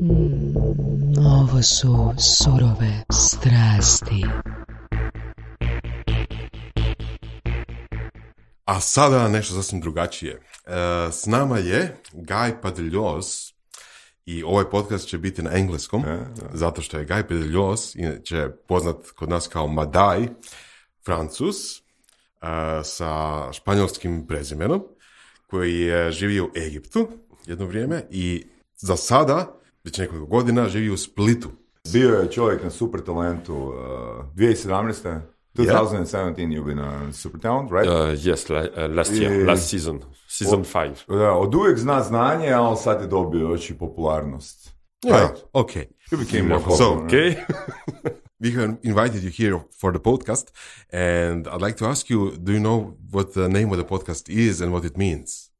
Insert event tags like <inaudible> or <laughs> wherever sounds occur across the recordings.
Mm, ovo su surove strasti. A sada nešto sasvim drugačije. E, s nama je Guy Padillos i ovaj podcast će biti na engleskom, e, zato što je Guy Padillos, inače poznat kod nas kao Madaj, francus, e, sa španjolskim prezimenom, koji je živio u Egiptu jedno vrijeme i za sada, već nekoliko godina, živi u Splitu. Bio je čovjek na Super Talentu uh, 2017. 2017 you've been on Super Talent, right? Uh, yes, la, uh, last year, I, last season, season 5. Da, od uvijek zna znanje, a on sad je dobio oči popularnost. Yeah, right. okay. You became more popular. So, okay. <laughs> we have invited you here for the podcast, and I'd like to ask you, do you know what the name of the podcast is and what it means?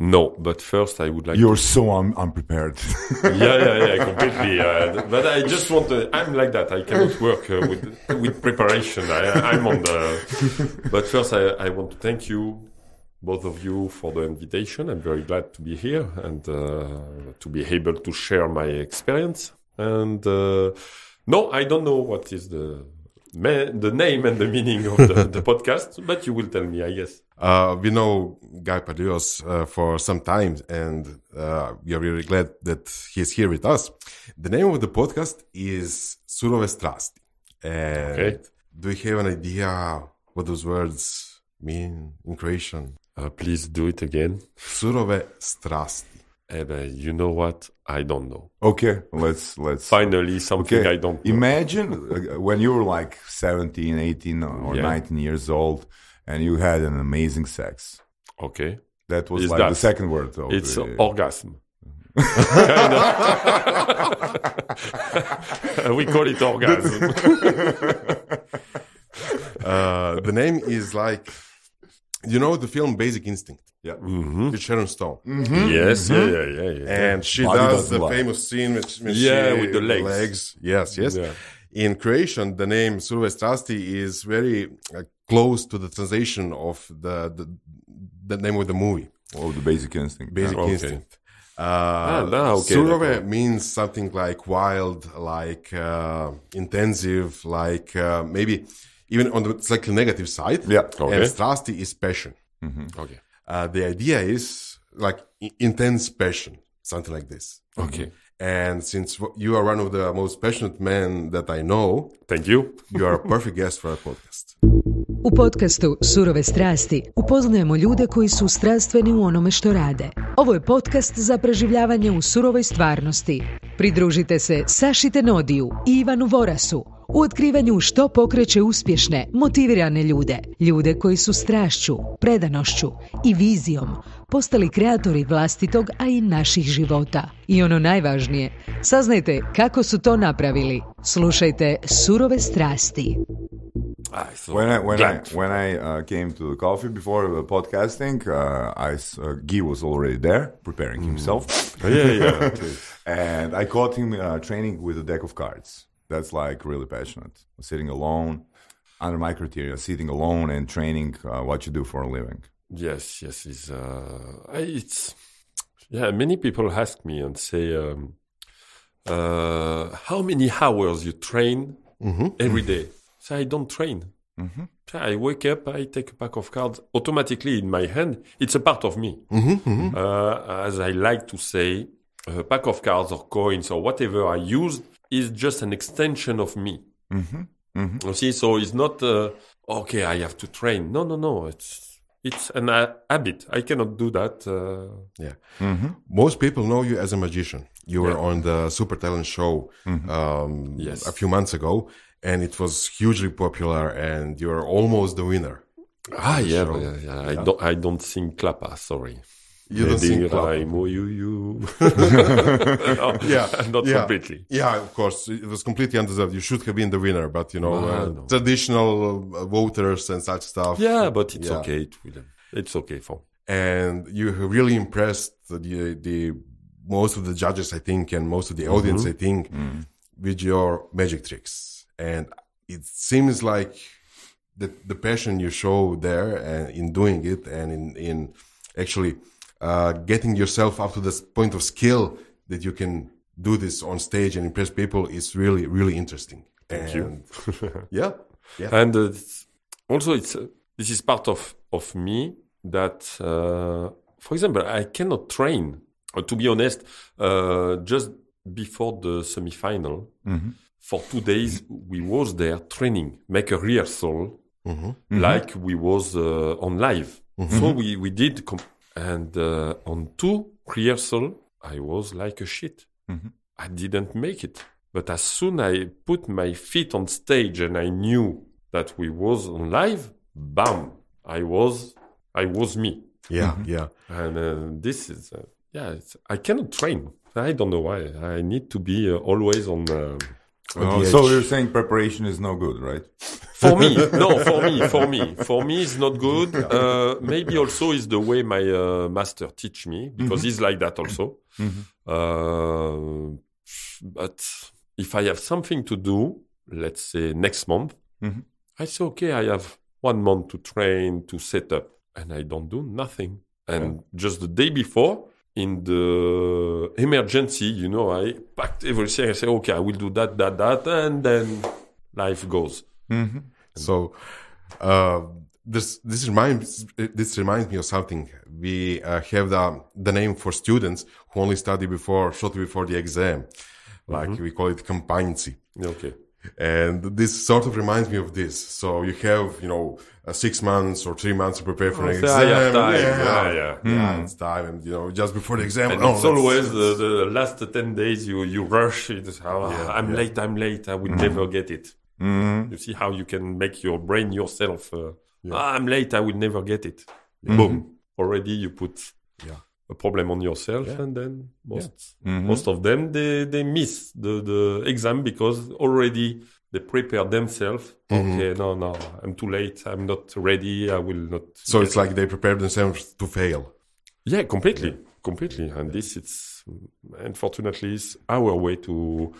No, but first I would like. You're to... so un unprepared. <laughs> yeah, yeah, yeah, completely. Uh, but I just want to. I'm like that. I cannot work uh, with with preparation. I, am on the. <laughs> But first, I, I want to thank you, both of you, for the invitation. I'm very glad to be here and uh, to be able to share my experience. And uh, no, I don't know what is the the name and the meaning of the, the podcast, but you will tell me, I guess. Uh, we know Guy Padillos uh, for some time, and uh, we are really glad that he's here with us. The name of the podcast is Surove Strasti. And okay. do you have an idea what those words mean in Croatian? Uh, please do it again. Surove Strasti. And uh, you know what? I don't know. Okay, let's let's <laughs> finally something okay. I don't. Know. Imagine uh, when you were like 17, 18 or yeah. 19 years old and you had an amazing sex. Okay. That was Is like that, the second word. Of it's the, orgasm. <laughs> <laughs> we call it orgasm. <laughs> uh, the name is like, you know, the film Basic Instinct. Yeah, mm-hmm. with Sharon Stone. Mm-hmm. Yes, mm-hmm. Yeah, yeah, yeah, yeah, And she Body does the lie. famous scene with, with yeah, she, with the legs. legs. Yes, yes. Yeah. In Croatian, the name Surve Strasti is very uh, close to the translation of the, the, the name of the movie. Oh, the basic instinct. Basic oh, okay. instinct. Uh, ah, no, okay, surove okay. means something like wild, like uh, intensive, like uh, maybe even on the slightly negative side. Yeah. Okay. And strasti is passion. Mm-hmm. Okay. Uh, the idea is like intense passion, something like this. Okay. Mm-hmm. And since you are one of the most passionate men that I know, thank you. You are a perfect guest for our podcast. U podcastu Surove strasti upoznajemo ljude koji su strastveni u onome što rade. Ovo je podcast za preživljavanje u surovoj stvarnosti. Pridružite se Sašite Nodiju i Ivanu Vorasu u otkrivanju što pokreće uspješne, motivirane ljude. Ljude koji su strašću, predanošću i vizijom postali kreatori vlastitog, a i naših života. I ono najvažnije, saznajte kako su to napravili. Slušajte Surove strasti. I when I when I when I uh, came to the coffee before the podcasting, uh, I uh, Guy was already there preparing mm. himself. yeah, yeah. <laughs> and I caught him uh, training with a deck of cards. That's like really passionate. Sitting alone under my criteria, sitting alone and training uh, what you do for a living. Yes, yes, it's uh, it's yeah. Many people ask me and say, um, uh, "How many hours you train mm-hmm. every day?" Mm-hmm. So I don't train. Mm-hmm. I wake up, I take a pack of cards automatically in my hand. It's a part of me, mm-hmm, mm-hmm. uh, as I like to say. A pack of cards or coins or whatever I use is just an extension of me. Mm-hmm, you see, so it's not uh, okay. I have to train. No, no, no. It's it's an uh, habit. I cannot do that. Uh... Yeah. Mm-hmm. Most people know you as a magician. You were yeah. on the Super Talent Show mm-hmm. um, yes. a few months ago, and it was hugely popular, and you're almost the winner. Ah, yeah, yeah, yeah, I don't, I don't sing clappa. Sorry. Heading Raimo, you, you. no, yeah. <laughs> Not yeah. completely. Yeah, of course. It was completely undeserved. You should have been the winner, but you know, uh, no. traditional uh, voters and such stuff. Yeah, but it's yeah. okay. It them. it's okay for. And you really impressed the, the most of the judges, I think, and most of the mm-hmm. audience, mm-hmm. I think, mm. with your magic tricks. And it seems like the, the passion you show there and uh, in doing it and in, in actually uh, getting yourself up to this point of skill that you can do this on stage and impress people is really really interesting. Thank and you. <laughs> yeah, yeah. And uh, also, it's uh, this is part of of me that, uh, for example, I cannot train. Uh, to be honest, just before the semifinal, mm -hmm. for two days we was there training, make a rehearsal, mm -hmm. like we was on live. Mm -hmm. So we we did and uh, on two rehearsal, I was like a shit. Mm-hmm. I didn't make it. But as soon I put my feet on stage and I knew that we was on live, bam! I was, I was me. Yeah, mm-hmm. yeah. And uh, this is, uh, yeah, I cannot train. I don't know why. I need to be uh, always on. Uh, Oh, so you're saying preparation is no good, right? For me, <laughs> no, for me, for me, for me, it's not good. Uh, maybe also is the way my uh, master teach me mm-hmm. because mm -hmm. he's like that also. Mm -hmm. uh, but if I have something to do, let's say next month, mm -hmm. I say okay, I have one month to train to set up, and I don't do nothing. And yeah. just the day before, in the emergency, you know, I packed everything. I say, okay, I will do that, that, that, and then life goes. Mm-hmm. So uh, this this reminds this reminds me of something. We uh, have the the name for students who only study before shortly before the exam, like mm-hmm. we call it companioncy. Okay and this sort of reminds me of this. So you have, you know, uh, six months or three months to prepare for oh, an exam. Yeah, time. yeah, yeah, yeah. Mm. yeah. Hmm. It's time, and you know, just before the exam. And oh, it's always the, the, last ten days you you rush. It's oh, ah, yeah, I'm yeah. late. I'm late. I will mm. Mm-hmm. never get it. Mm. You see how you can make your brain yourself. Uh, yeah. ah, I'm late. I will never get it. Mm-hmm. Boom. Already you put. Yeah a problem on yourself yeah. and then most yeah. mm -hmm. most of them they they miss the the exam because already they prepare themselves mm -hmm. okay no no i'm too late i'm not ready i will not so it's it. like they prepare themselves to fail yeah completely yeah. completely and this it's unfortunately is our way to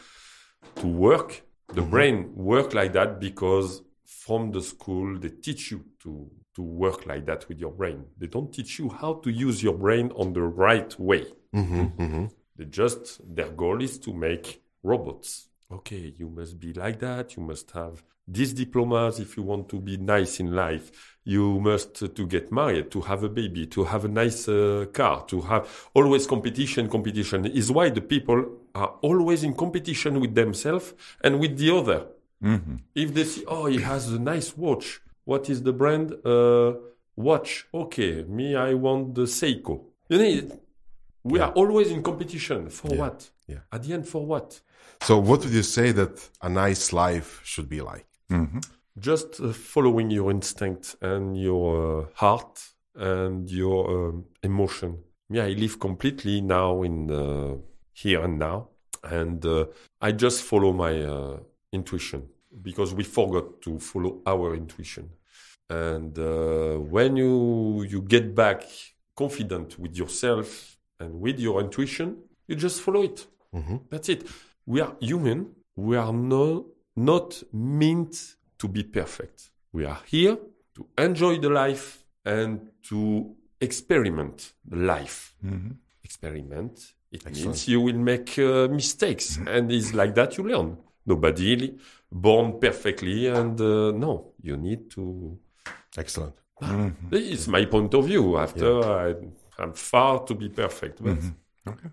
to work the mm -hmm. brain work like that because from the school they teach you to to work like that with your brain. They don't teach you how to use your brain on the right way. Mm-hmm, mm-hmm. They just their goal is to make robots. Okay, you must be like that. You must have these diplomas if you want to be nice in life. You must uh, to get married, to have a baby, to have a nice uh, car, to have always competition. Competition is why the people are always in competition with themselves and with the other. Mm-hmm. If they see, oh, he has a nice watch what is the brand? Uh, watch. Okay, me, I want the Seiko. You know, we yeah. are always in competition. For yeah. what? Yeah. At the end, for what? So, what would you say that a nice life should be like? Mm-hmm. Just uh, following your instinct and your uh, heart and your um, emotion. Yeah, I live completely now in uh, here and now, and uh, I just follow my uh, intuition because we forgot to follow our intuition. And uh, when you you get back confident with yourself and with your intuition, you just follow it. Mm-hmm. That's it. We are human. We are no, not meant to be perfect. We are here to enjoy the life and to experiment life. Mm-hmm. Experiment. It Excellent. means you will make uh, mistakes, mm-hmm. and it's like that you learn. Nobody born perfectly, and uh, no, you need to. Excellent. Mm-hmm. It's my point of view. After yeah. I, am far to be perfect, but. Mm-hmm. Okay.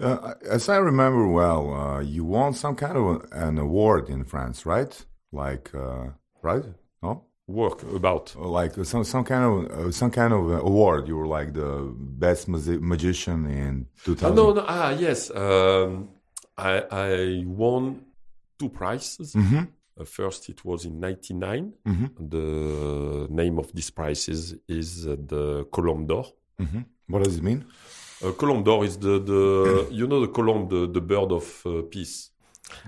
Uh, as I remember well, uh, you won some kind of an award in France, right? Like, uh, right? No work about uh, like uh, some some kind of uh, some kind of award you were like the best magician in 2000 no no ah yes um, i i won two prices. Mm-hmm. Uh, first, it was in 99. Mm-hmm. The name of this prize is, is uh, the Colombe d'Or. Mm-hmm. What does it mean? Uh, Colombe d'Or is the, the <coughs> you know, the Colombe, the, the bird of uh, peace,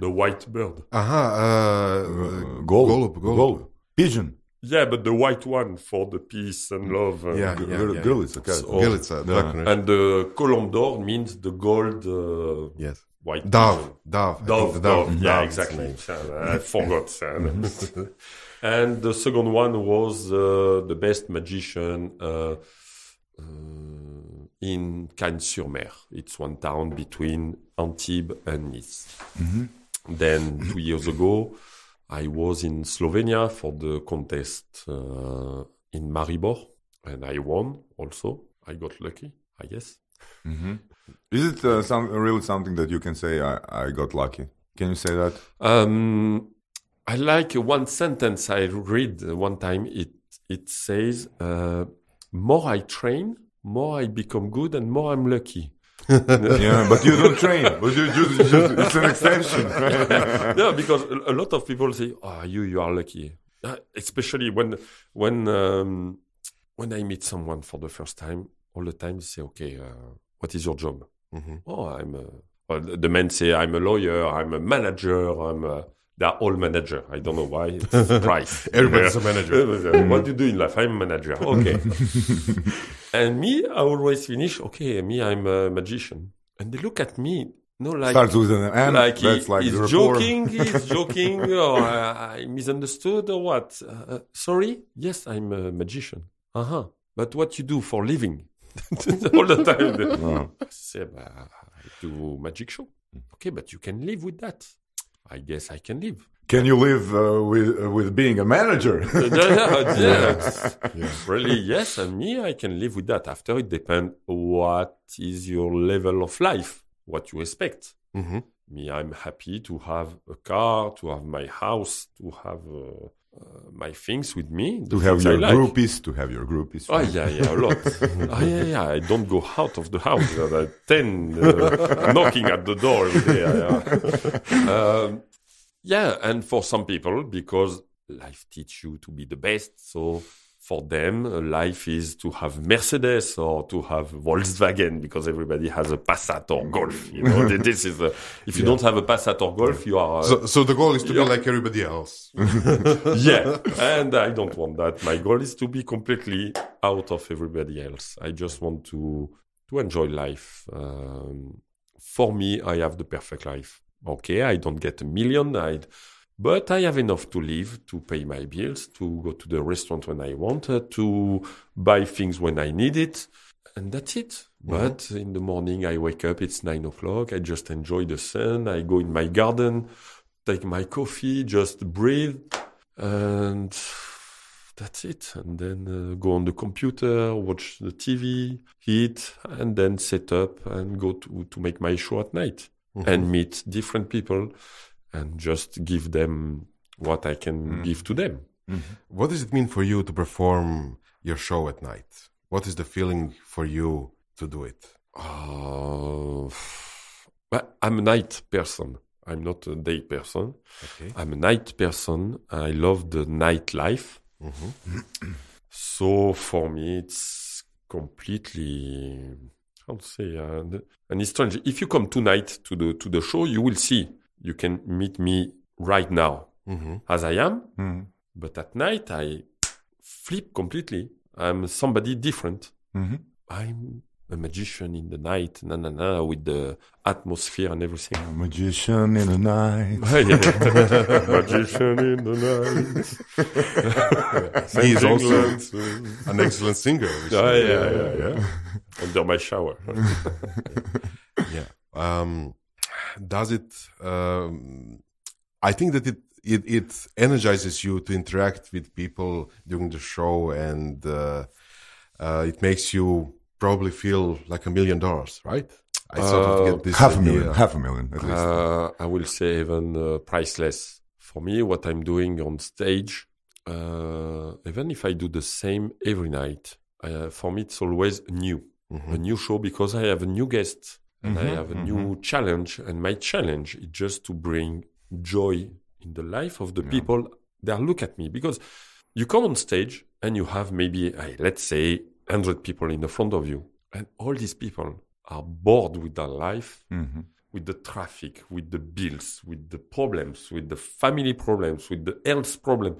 the white bird. Aha, uh-huh, uh, uh Gold, gold, Pigeon. Yeah, but the white one for the peace and mm. love. And yeah, yeah, yeah, Grlica. So, uh, and the Colombe d'Or means the gold. Uh, yes White Dove, Dove, Dove, Dove, Dove, yeah, Dove exactly. <laughs> I forgot. <laughs> and the second one was uh, the best magician uh, uh, in Cannes-sur-Mer. It's one town between Antibes and Nice. Mm -hmm. Then two years ago, I was in Slovenia for the contest uh, in Maribor, and I won. Also, I got lucky, I guess. Mm -hmm. Is it uh, some, really something that you can say, I, I got lucky? Can you say that? Um, I like one sentence I read uh, one time. It, it says, uh, more I train, more I become good, and more I'm lucky. <laughs> yeah, but you don't train. But you just, just it's an extension. yeah, <laughs> because a lot of people say, "Oh, you you are lucky," uh, especially when when um, when I meet someone for the first time. All the time, they say, "Okay, uh, what is your job? Mm-hmm. Oh, I'm a, well, the men say I'm a lawyer, I'm a manager, I'm a, they're all manager. I don't know why. It's <laughs> price. Everybody's a manager. <laughs> what do you do in life? I'm a manager. Okay. <laughs> and me, I always finish. Okay, me, I'm a magician. And they look at me. No, like starts with an M. Like, he, like he's joking. He's joking, or uh, I misunderstood, or what? Uh, sorry. Yes, I'm a magician. Uh huh. But what you do for living? all the time. No. Say, bah, do magic show. Okay, but you can live with that. I guess I can live. Can you live uh, with uh, with being a manager? <laughs> yeah, yes. <laughs> yeah. Really, yes. And me, I can live with that. After it depends what is your level of life, what you expect. Mm -hmm. Me, I'm happy to have a car, to have my house, to have. Uh, uh, my things with me. To have your like. groupies, to have your groupies. Oh yeah, yeah, a lot. <laughs> oh yeah, yeah. I don't go out of the house. Uh, Ten uh, <laughs> knocking at the door. Yeah, yeah. Um, yeah, and for some people, because life teaches you to be the best, so for them, uh, life is to have Mercedes or to have Volkswagen because everybody has a Passat or Golf. You know, <laughs> this is a, if you yeah. don't have a Passat or Golf, you are. so, so, the goal is to be like everybody else. <laughs> <laughs> yeah, and I don't want that. My goal is to be completely out of everybody else. I just want to to enjoy life. Um, for me, I have the perfect life. Okay, I don't get a million. I but I have enough to live, to pay my bills, to go to the restaurant when I want, uh, to buy things when I need it. And that's it. Mm-hmm. But mm-hmm. in the morning, I wake up, it's nine o'clock. I just enjoy the sun. I go in my garden, take my coffee, just breathe. And that's it. And then uh, go on the computer, watch the TV, eat, and then set up and go to, to make my show at night mm-hmm. and meet different people and just give them what I can mm. give to them. Mm-hmm. What does it mean for you to perform your show at night? What is the feeling for you to do it? Uh, I'm a night person. I'm not a day person. Okay. I'm a night person. I love the nightlife. Mm-hmm. <clears throat> so for me, it's completely. I'll say uh, and it's strange. If you come tonight to the to the show, you will see you can meet me right now mm-hmm. as I am. Mm-hmm. But at night, I flip completely. I'm somebody different. Mm-hmm. I'm a magician in the night, na na na, with the atmosphere and everything. A magician in the night. <laughs> <laughs> magician in the night. <laughs> He's also an excellent singer. yeah, uh, yeah, yeah, yeah. Under my shower. yeah. Um, does it? Um, I think that it, it it energizes you to interact with people during the show, and uh, uh, it makes you probably feel like a million dollars, right? I sort of get this half idea. a million, half a million at least. Uh, I will say even uh, priceless for me. What I'm doing on stage, uh, even if I do the same every night, for me it's always new, mm -hmm. a new show because I have a new guest and mm-hmm, I have a mm-hmm. new challenge. And my challenge is just to bring joy in the life of the yeah. people that look at me because you come on stage and you have maybe hey, let's say 100 people in the front of you and all these people are bored with their life mm-hmm. with the traffic with the bills with the problems with the family problems with the health problem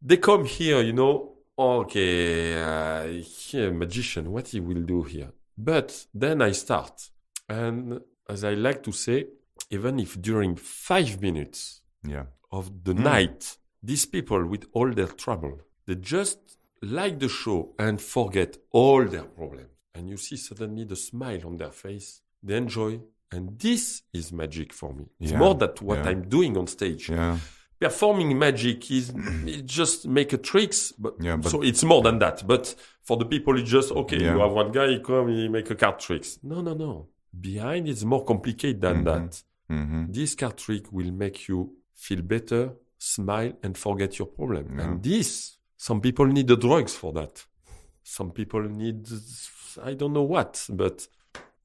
they come here you know okay uh, here magician what he will do here but then i start and as I like to say, even if during five minutes yeah. of the mm. night, these people with all their trouble, they just like the show and forget all their problems. And you see suddenly the smile on their face. They enjoy. And this is magic for me. It's yeah. more than what yeah. I'm doing on stage. Yeah. Performing magic is <clears throat> just make a tricks, but, but, so it's more than that. But for the people, it's just okay. You have one guy, he come, he make a card tricks. No, no, no behind, it's more complicated than mm-hmm. that. Mm-hmm. This card trick will make you feel better, smile, and forget your problem. Yeah. And this, some people need the drugs for that. Some people need, I don't know what, but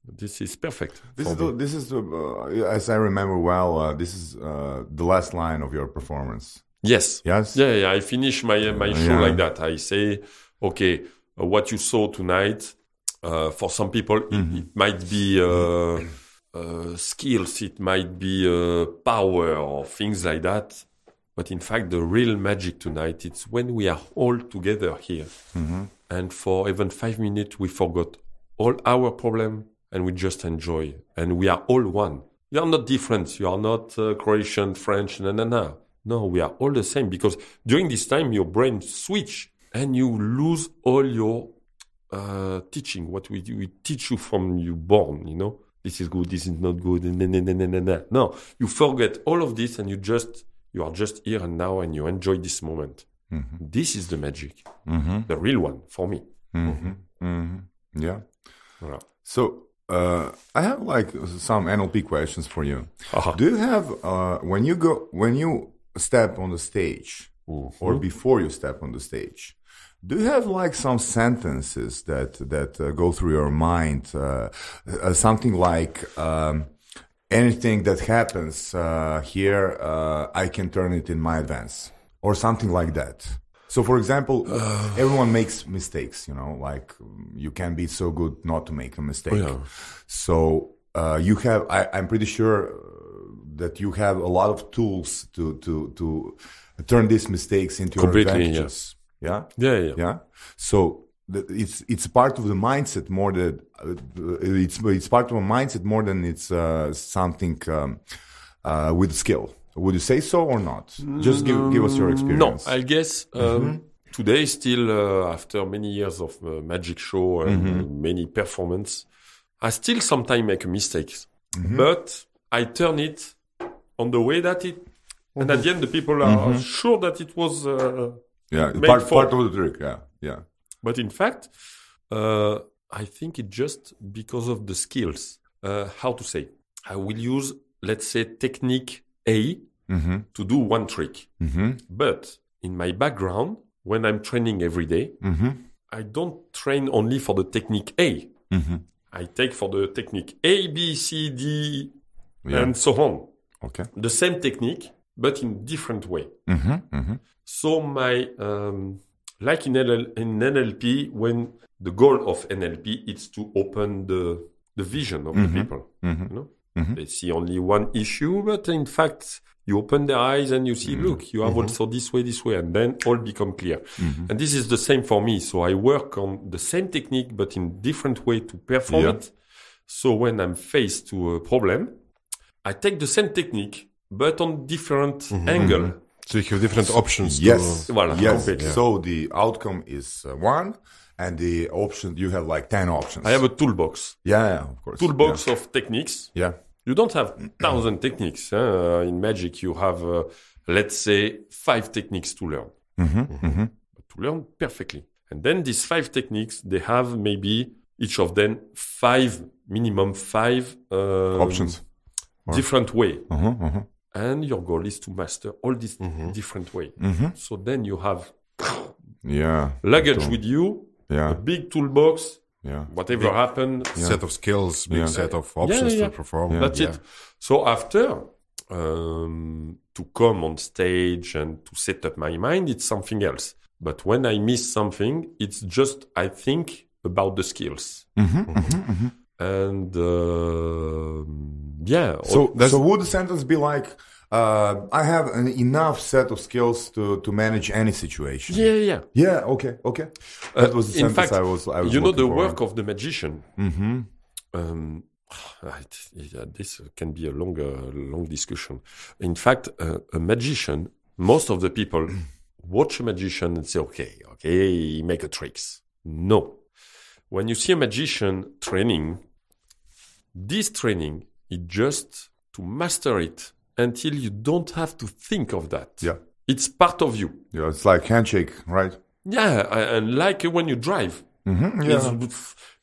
this is perfect. This is the, this is the, uh, as I remember well. Uh, this is uh, the last line of your performance. Yes. Yes. Yeah. yeah. I finish my my show yeah. like that. I say, okay, uh, what you saw tonight uh, for some people mm-hmm. it, it, might be uh, uh, skills, it might be uh, power or things like that. But in fact, the real magic tonight it's when we are all together here, mm-hmm. and for even five minutes we forgot all our problem and we just enjoy, and we are all one. You are not different. You are not uh, Croatian, French, no, no, no. No, we are all the same because during this time your brain switch and you lose all your uh, teaching, what we we teach you from you born, you know. This is good, this is not good, nah, nah, nah, nah, nah. no. You forget all of this and you just you are just here and now and you enjoy this moment. Mm-hmm. This is the magic, mm-hmm. the real one for me. Mm-hmm. mm-hmm. Yeah. So uh, I have like some NLP questions for you. Uh-huh. Do you have uh, when you go when you step on the stage mm-hmm. or before you step on the stage? Do you have like some sentences that that uh, go through your mind? Uh, uh, something like um, anything that happens uh, here, uh, I can turn it in my advance, or something like that. So, for example, <sighs> uh. everyone makes mistakes. You know, like you can be so good not to make a mistake. Oh, yeah. So you have. I, I'm pretty sure that you have a lot of tools to to to turn these mistakes into Completely, advantages. Yes. Yeah? yeah, yeah, yeah. So it's it's part of the mindset more than uh, it's it's part of a mindset more than it's uh, something um, uh, with skill. Would you say so or not? Just give give us your mm, experience. No, I guess. Um, mm -hmm. Today, still uh, after many years of uh, magic show and mm -hmm. many performance, I still sometimes make mistakes, mm -hmm. but I turn it on the way that it, and at mm-hmm. the end, the people are mm-hmm. sure that it was uh, yeah, part, for... part of the trick. Yeah, yeah. But in fact, uh, I think it just because of the skills. Uh, how to say? I will use, let's say, technique A mm -hmm. to do one trick. Mm -hmm. But in my background, when I'm training every day, mm -hmm. I don't train only for the technique A. Mm-hmm. I take for the technique A, B, C, D, yeah. and so on. Okay. The same technique but in different way. Mm-hmm, mm-hmm. So my um, like in, LL, in NLP, when the goal of NLP is to open the the vision of mm-hmm, the people, mm-hmm, you know, mm-hmm. they see only one issue, but in fact you open their eyes and you see, mm-hmm, look, you have also this way, this way, and then all become clear. And this is the same for me. So I work on the same technique, but in different way to perform yeah. it. So when I'm faced to a problem, I take the same technique but on different mm -hmm. angle. So you have different options. Yes, to, yes. Yeah. So the outcome is uh, one, and the option you have like ten options. I have a toolbox. Yeah, yeah of course. Toolbox yeah. of techniques. Yeah. You don't have thousand techniques uh, in Magic. You have, uh, let's say, five techniques to learn. Mm -hmm, mm -hmm. To learn perfectly, and then these five techniques they have maybe each of them five minimum five um, options, different way. Mm -hmm, and your goal is to master all these mm-hmm. different way. Mm-hmm. So then you have yeah luggage with you, yeah. a big toolbox, yeah. whatever big happened, yeah. set of skills, big yeah. set of options to perform. That's it. So after um, to come on stage and to set up my mind, it's something else. But when I miss something, it's just I think about the skills. Mm-hmm. mm-hmm. mm-hmm. mm-hmm and uh, yeah. So, so would the sentence be like, uh, I have an enough set of skills to, to manage any situation. Yeah, yeah, yeah. Okay, okay. Uh, that was the uh, in fact, I was, I was. You know the for. work of the magician. Mm-hmm. Um, ah, this can be a longer, uh, long discussion. In fact, uh, a magician, most of the people <clears throat> watch a magician and say, "Okay, okay, he make a tricks." No, when you see a magician training, this training is just to master it until you don't have to think of that. Yeah. It's part of you. Yeah, it's like handshake, right? Yeah, and like when you drive. Mm-hmm, yeah.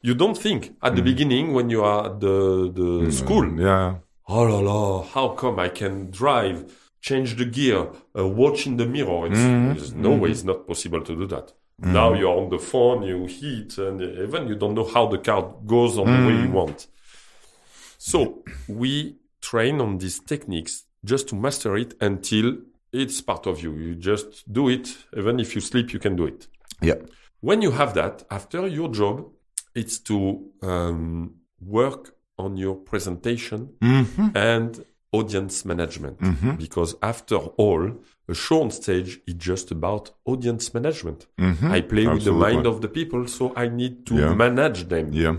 You don't think at the mm. beginning when you are at the, the mm, school. Yeah. Oh la la, how come I can drive, change the gear, uh, watch in the mirror? It's, mm-hmm. There's no mm-hmm. way it's not possible to do that. Mm. Now you're on the phone, you heat, and even you don't know how the car goes on the way mm. you want. So we train on these techniques just to master it until it's part of you. You just do it. Even if you sleep, you can do it. Yeah. When you have that, after your job, it's to um, work on your presentation mm-hmm. and audience management. Mm-hmm. Because after all, a show on stage is just about audience management. Mm-hmm. I play Absolutely. with the mind of the people, so I need to yeah. manage them. Yeah.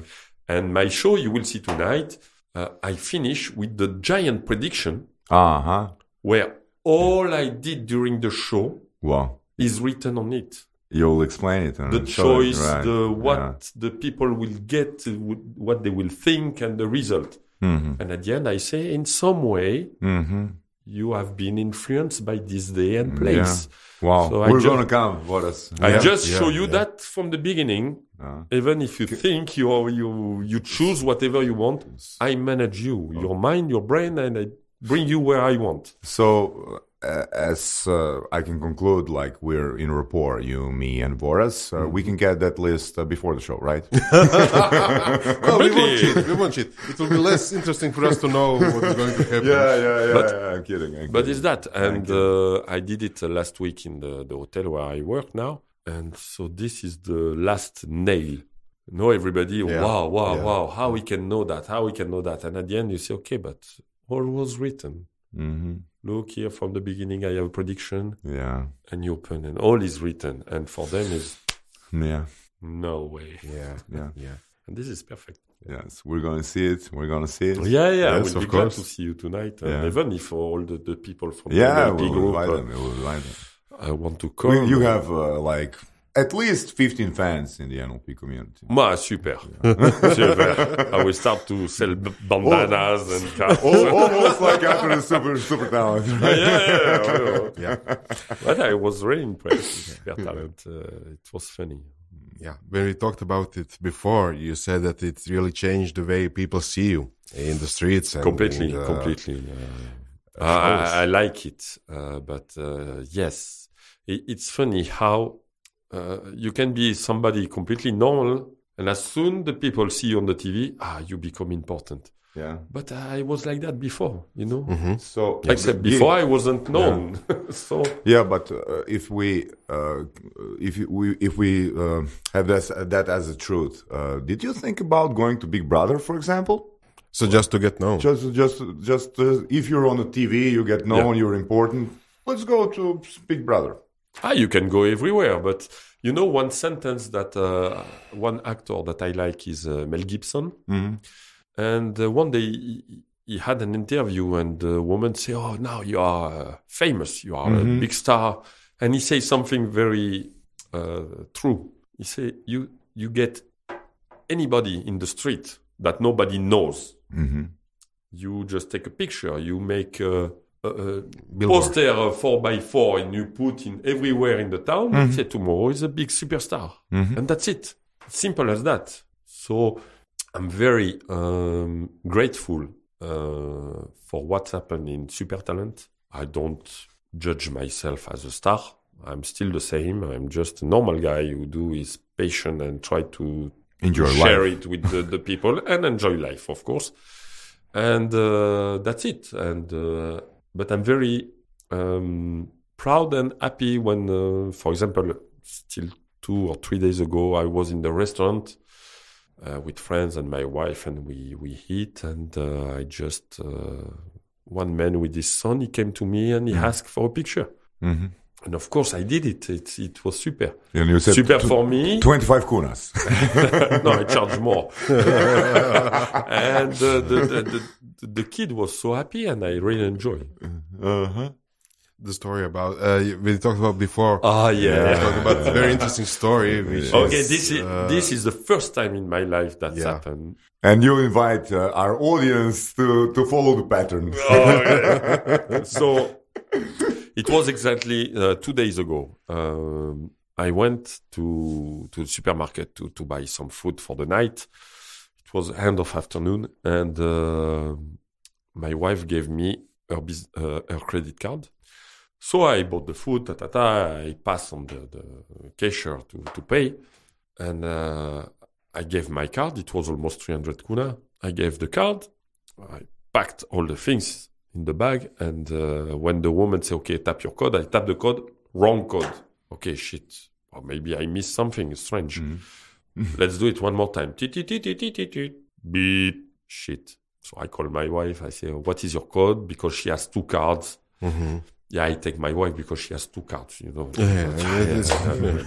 And my show you will see tonight uh, I finish with the giant prediction. Uh-huh. Where all I did during the show wow. is written on it. You'll explain it. The choice, it, right. the what yeah. the people will get, uh, what they will think, and the result. Mm-hmm. And at the end, I say, in some way, mm-hmm. you have been influenced by this day and mm, place. Yeah. Wow, so we're ju- going to come for us. I yeah. just show you that from the beginning uh, Even if you c- think you are, you you choose whatever you want, I manage you, oh. your mind, your brain, and I bring you where I want. So, uh, as uh, I can conclude, like we're in rapport, you, me, and Boris. Mm-hmm. We can get that list uh, before the show, right? <laughs> no, we won't cheat. We won't cheat. It will be less interesting for us to know what is going to happen. <laughs> Yeah, yeah, yeah. But, yeah I'm, kidding, I'm kidding. But it's that, and uh, I did it last week in the, the hotel where I work now and so this is the last nail. No, everybody, yeah. wow, wow, yeah. wow, how we can know that, how we can know that. And at the end, you say, okay, but all was written. Mm-hmm. Look here from the beginning, I have a prediction. Yeah. And you open, and all is written. And for them, is yeah. No way. Yeah, yeah, yeah. And this is perfect. Yes, we're gonna see it. We're gonna see it. Yeah, yeah. Yes, we'll of course. to see you tonight, yeah. even if all the, the people from yeah, the we'll group. Invite uh, them. We'll invite them. I want to come. You have uh, like at least 15 fans in the NLP community. Ma, super. <laughs> super. I will start to sell bandanas oh. and caps. Almost like after the super, super talent. <laughs> Right? Yeah, yeah, yeah. But I was really impressed with talent. Uh, it was funny. Yeah. When we talked about it before, you said that it really changed the way people see you in the streets. And, completely, completely. Uh, I, I, like it. Uh, but uh, yes it's funny how uh, you can be somebody completely normal, and as soon the people see you on the TV, ah, you become important. Yeah. But I was like that before, you know. Mm-hmm. So yeah. except before I wasn't known. Yeah. <laughs> so yeah, but uh, if we uh, if we if we uh, have this, that as a truth, uh, did you think about going to Big Brother, for example? So just to get known. Just just just uh, if you're on the TV, you get known, yeah. you're important. Let's go to Big Brother ah, you can go everywhere. But you know, one sentence that uh, one actor that I like is uh, Mel Gibson. Mm-hmm. And uh, one day he, he, had an interview, and the woman said, "Oh, now you are uh, famous. You are mm-hmm. a big star." And he says something very uh, true. He say, "You you get anybody in the street that nobody knows. Mm-hmm. You just take a picture. You make." Uh, uh, uh poster uh, 4x4 and you put in everywhere in the town mm-hmm. say tomorrow is a big superstar mm-hmm. and that's it simple as that so i'm very um, grateful uh, for what's happened in super talent i don't judge myself as a star i'm still the same i'm just a normal guy who do his passion and try to enjoy share life. it with the, the people and enjoy life of course and uh, that's it and uh, but I'm very um, proud and happy when, uh, for example, still two or three days ago, I was in the restaurant uh, with friends and my wife, and we we eat, and uh, I just uh, one man with his son, he came to me and he mm. asked for a picture. Mm-hmm. And of course, I did it. It, it was super. And you said super t- for me. 25 kunas. <laughs> no, I charge more. <laughs> and uh, the, the, the kid was so happy, and I really enjoy Uh huh the story about uh, we talked about before. Ah, yeah, talked about very interesting story. <laughs> Which okay, is, this is uh, this is the first time in my life that's yeah. happened. And you invite uh, our audience to to follow the pattern. Oh, yeah. so it was exactly uh, two days ago. Um, I went to to the supermarket to to buy some food for the night it was end of afternoon, and uh, my wife gave me her, uh, her credit card. So I bought the food, ta ta ta. I passed on the, the cashier to, to pay, and uh, I gave my card. It was almost 300 kuna. I gave the card. I packed all the things in the bag, and uh, when the woman said, "Okay, tap your code," I tap the code. Wrong code. Okay, shit. Or maybe I missed something strange. Mm -hmm. <laughs> Let's do it one more time. Beep. Shit. So I call my wife. I say, what is your code? Because she has two cards. Mm-hmm. Yeah, I take my wife because she has two cards, you know. Yeah, yeah,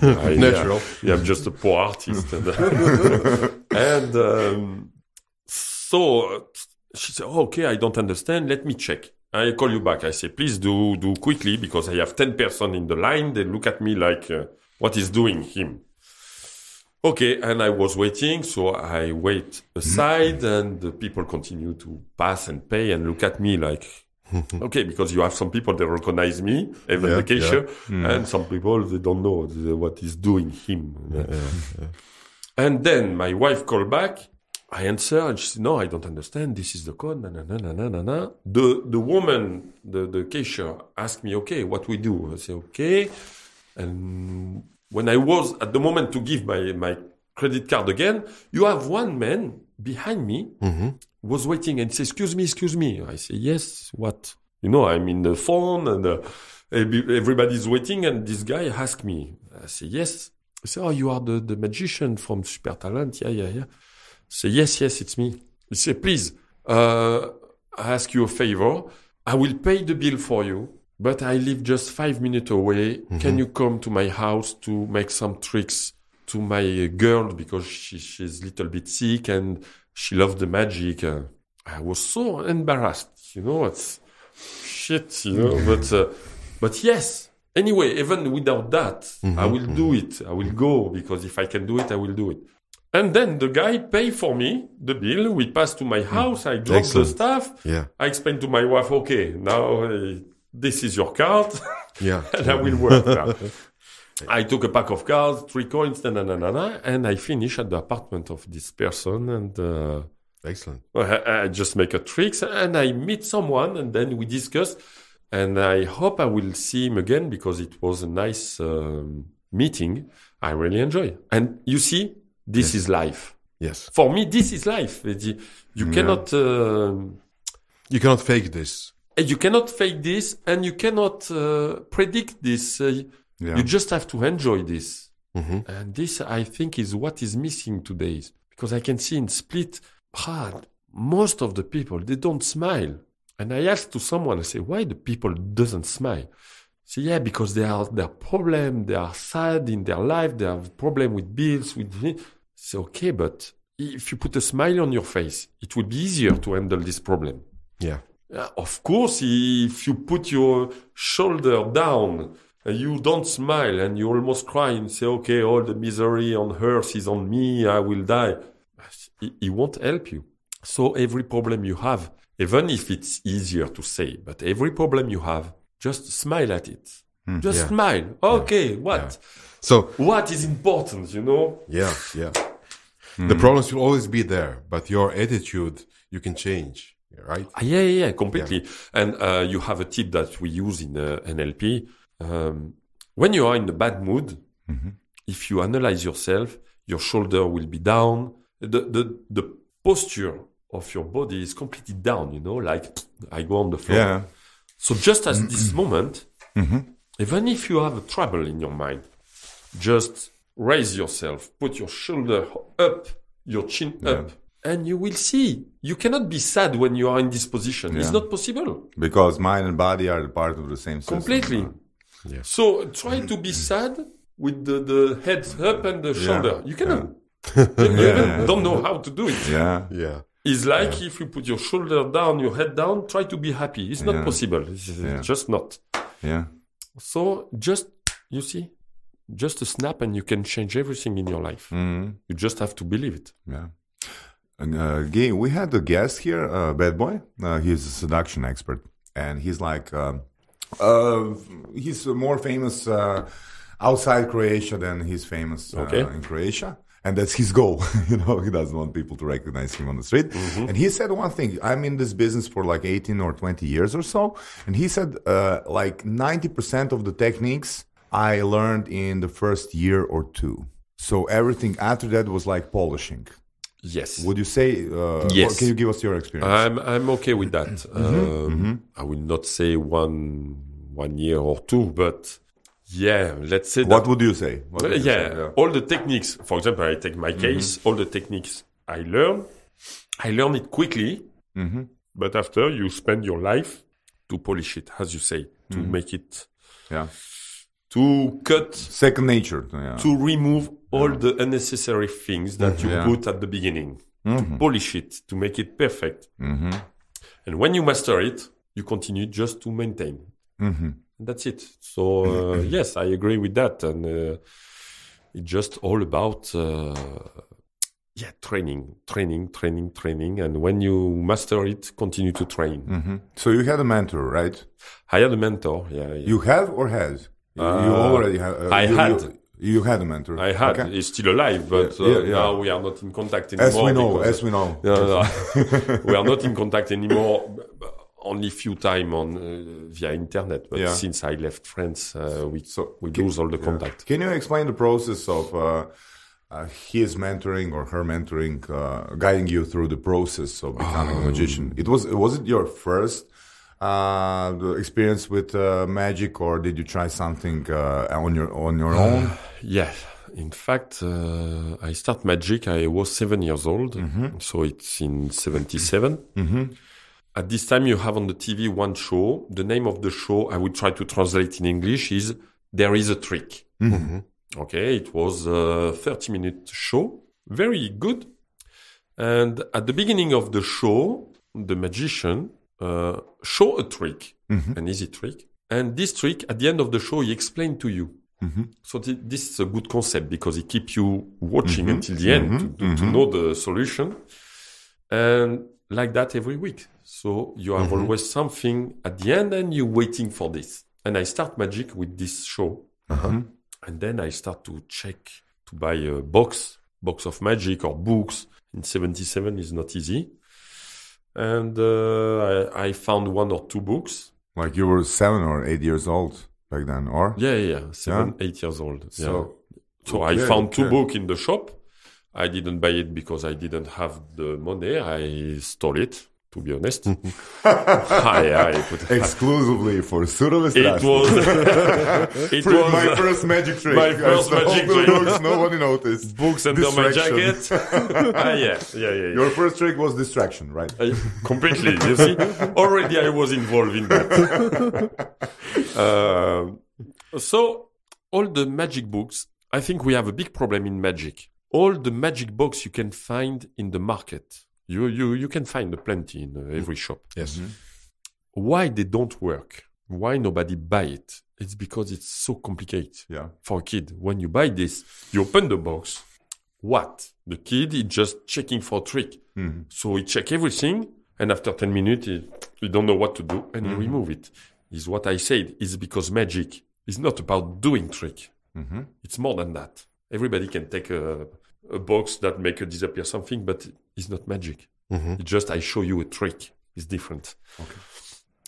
yeah, I, Natural. Yeah, I'm just a poor artist. and, and um, so she said, oh, okay, I don't understand. Let me check. I call you back. I say, please do, do quickly because I have 10 person in the line. They look at me like, uh, what is doing him? Okay, and I was waiting, so I wait aside, mm-hmm. and the people continue to pass and pay and look at me like, <laughs> okay, because you have some people that recognize me every yeah, vacation, yeah. Mm. and some people they don't know what is doing him. Yeah, and then my wife called back. I answer and she said, "No, I don't understand. This is the code." Na na na na na na. The the woman, the the cashier, asked me, "Okay, what we do?" I say, "Okay." And when I was at the moment to give my, my credit card again, you have one man behind me mm-hmm. was waiting and says, excuse me, excuse me. I say, yes, what? You know, I'm in the phone and uh, everybody's waiting. And this guy asked me, I say, yes. He say, oh, you are the, the magician from Super Talent. Yeah, yeah, yeah. I say, yes, yes, it's me. He say, please, uh, I ask you a favor. I will pay the bill for you but I live just five minutes away. Mm-hmm. Can mhm. you come to my house to make some tricks to my uh, girl because she, she's a little bit sick and she loves the magic? Uh, I was so embarrassed, you know, it's shit, you know, but, uh, but yes. Anyway, even without that, mm-hmm. I will do mm-hmm. it. I will go because if I can do it, I will do it. And then the guy pay for me the bill. We pass to my mm. house. I drop Excellent. the stuff. Yeah. I explain to my wife, okay, now uh, this is your card. <laughs> Yeah. and I will work <laughs> I took a pack of cards, three coins, na, na, na, na, na, and I finish at the apartment of this person. And uh, excellent. I, I, just make a tricks and I meet someone, and then we discuss. And I hope I will see him again because it was a nice um, meeting. I really enjoy. And you see, this yes. is life. Yes. For me, this is life. You cannot. Uh, you cannot fake this and you cannot fake this and you cannot uh, predict this uh, yeah. you just have to enjoy this mm-hmm. and this i think is what is missing today because i can see in split ah, most of the people they don't smile and i ask to someone i say why the people doesn't smile so yeah, because they are their problem, they are sad in their life, they have problem with bills, with so okay, but if you put a smile on your face, it will be easier to handle this problem. Yeah. Ah, of course, if you put your shoulder down, you don't smile and you almost cry and say, okay, all the misery on earth is on me, I will die. He won't help you. So every problem you have, even if it's easier to say, but every problem you have, just smile at it. Mm, just yeah. smile. Okay, yeah. what? Yeah. So what is important, you know? Yeah, yeah. Mm. The problems will always be there, but your attitude you can change right? Ah, yeah, yeah, yeah completely. Yeah. And uh, you have a tip that we use in uh, NLP. Um, when you are in a bad mood, mm-hmm. if you analyze yourself, your shoulder will be down. The, the, the posture of your body is completely down, you know, like I go on the floor. Yeah. So just at this <clears throat> moment, mm-hmm. even if you have trouble in your mind, just raise yourself, put your shoulder up, your chin yeah. up, and you will see. You cannot be sad when you are in this position. Yeah. It's not possible. Because mind and body are part of the same system. Completely. Yeah. So try to be sad with the, the head up and the shoulder. Yeah. You cannot. you <laughs> don't know how to do it. Yeah. Yeah. It's like if you put your shoulder down, your head down, try to be happy. It's not possible. It's just not. Yeah. So just, you see, just a snap and you can change everything in your life. Mm -hmm. You just have to believe it. Yeah. Uh, again, we had a guest here, uh, Bad Boy. Uh, he's a seduction expert, and he's like, um, uh, he's more famous uh, outside Croatia than he's famous uh, okay. in Croatia. And that's his goal. <laughs> you know, he doesn't want people to recognize him on the street. Mm-hmm. And he said one thing. I'm in this business for like 18 or 20 years or so. And he said, like 90% of the techniques I learned in the first year or two. So everything after that was like polishing. Yes. Would you say? Uh, yes. Can you give us your experience? I'm I'm okay with that. Mm -hmm. um, mm -hmm. I will not say one one year or two, but yeah, let's say. What would you say? Would yeah, you say? yeah, all the techniques. For example, I take my case. Mm-hmm. All the techniques I learn, I learn it quickly. Mm-hmm. But after you spend your life to polish it, as you say, to make it. Yeah to cut second nature yeah. to remove all the unnecessary things that you yeah. put at the beginning mm -hmm. to polish it, to make it perfect. Mm -hmm. And when you master it, you continue just to maintain. Mm -hmm. That's it. So, uh, <clears throat> yes, I agree with that. And uh, it's just all about. Uh, yeah, training, training, training, training. And when you master it, continue to train. Mm-hmm. So, you had a mentor, right? I had a mentor, yeah. yeah. You have or has? You, you uh, already have. Uh, I you, had. You, you had a mentor. I had. Okay. He's still alive, but yeah, yeah, uh, yeah. now uh, <laughs> we are not in contact anymore. As we know, as we know. No, no, we are not in contact anymore. Only few time on uh, via internet, but since I left France, uh, we so, we can, lose all the contact. Can you explain the process of uh, uh his mentoring or her mentoring, guiding you through the process of becoming a um, magician? It was was it your first uh, experience with uh, magic, or did you try something uh, on your on your uh, own? Yes, in fact, uh, I start magic. I was seven years old, mm -hmm. so it's in '77. Mm -hmm. At this time, you have on the TV one show. The name of the show I would try to translate in English is "There Is a Trick." Mm -hmm. Okay, it was a 30-minute show, very good. And at the beginning of the show, the magician uh, show a trick, mm-hmm. an easy trick. And this trick, at the end of the show, he explained to you. Mm-hmm. So th- this is a good concept because it keeps you watching mm-hmm. until the end to, to, mm-hmm. know the solution. And like that every week. So you have mm-hmm. always something at the end and you're waiting for this. And I start magic with this show. Uh-huh. Mm-hmm. And then I start to check to buy a box, box of magic or books. In 77 is not easy and uh, I, I, found one or two books. Like you were seven or eight years old back then, or yeah, yeah, seven, yeah? eight years old. Yeah. So, so okay, I found okay. two books in the shop. I didn't buy it because I didn't have the money. I stole it to be honest. hi, <laughs> hi. Exclusively for Surove It was, <laughs> it was my first magic trick. My first magic trick. Books, nobody noticed. Books and on my jacket. <laughs> ah, yeah. yeah, yeah, yeah. Your first trick was distraction, right? I, uh, completely. You see, already I was involved in that. Uh, so all the magic books, I think we have a big problem in magic. All the magic books you can find in the market you, you, you can find plenty in uh, every mm. shop. Yes. Mm -hmm. Why they don't work? Why nobody buy it? It's because it's so complicated yeah. for a kid. When you buy this, you open the box. What? The kid is just checking for trick. Mm -hmm. So he check everything, and after 10 minutes, he, he don't know what to do, and mm -hmm. he mm-hmm. remove it. Is what I said. Is because magic is not about doing trick. Mm-hmm. It's more than that. Everybody can take a a box that make it disappear something, but it's not magic. Mm-hmm. It's just I show you a trick. It's different. Okay.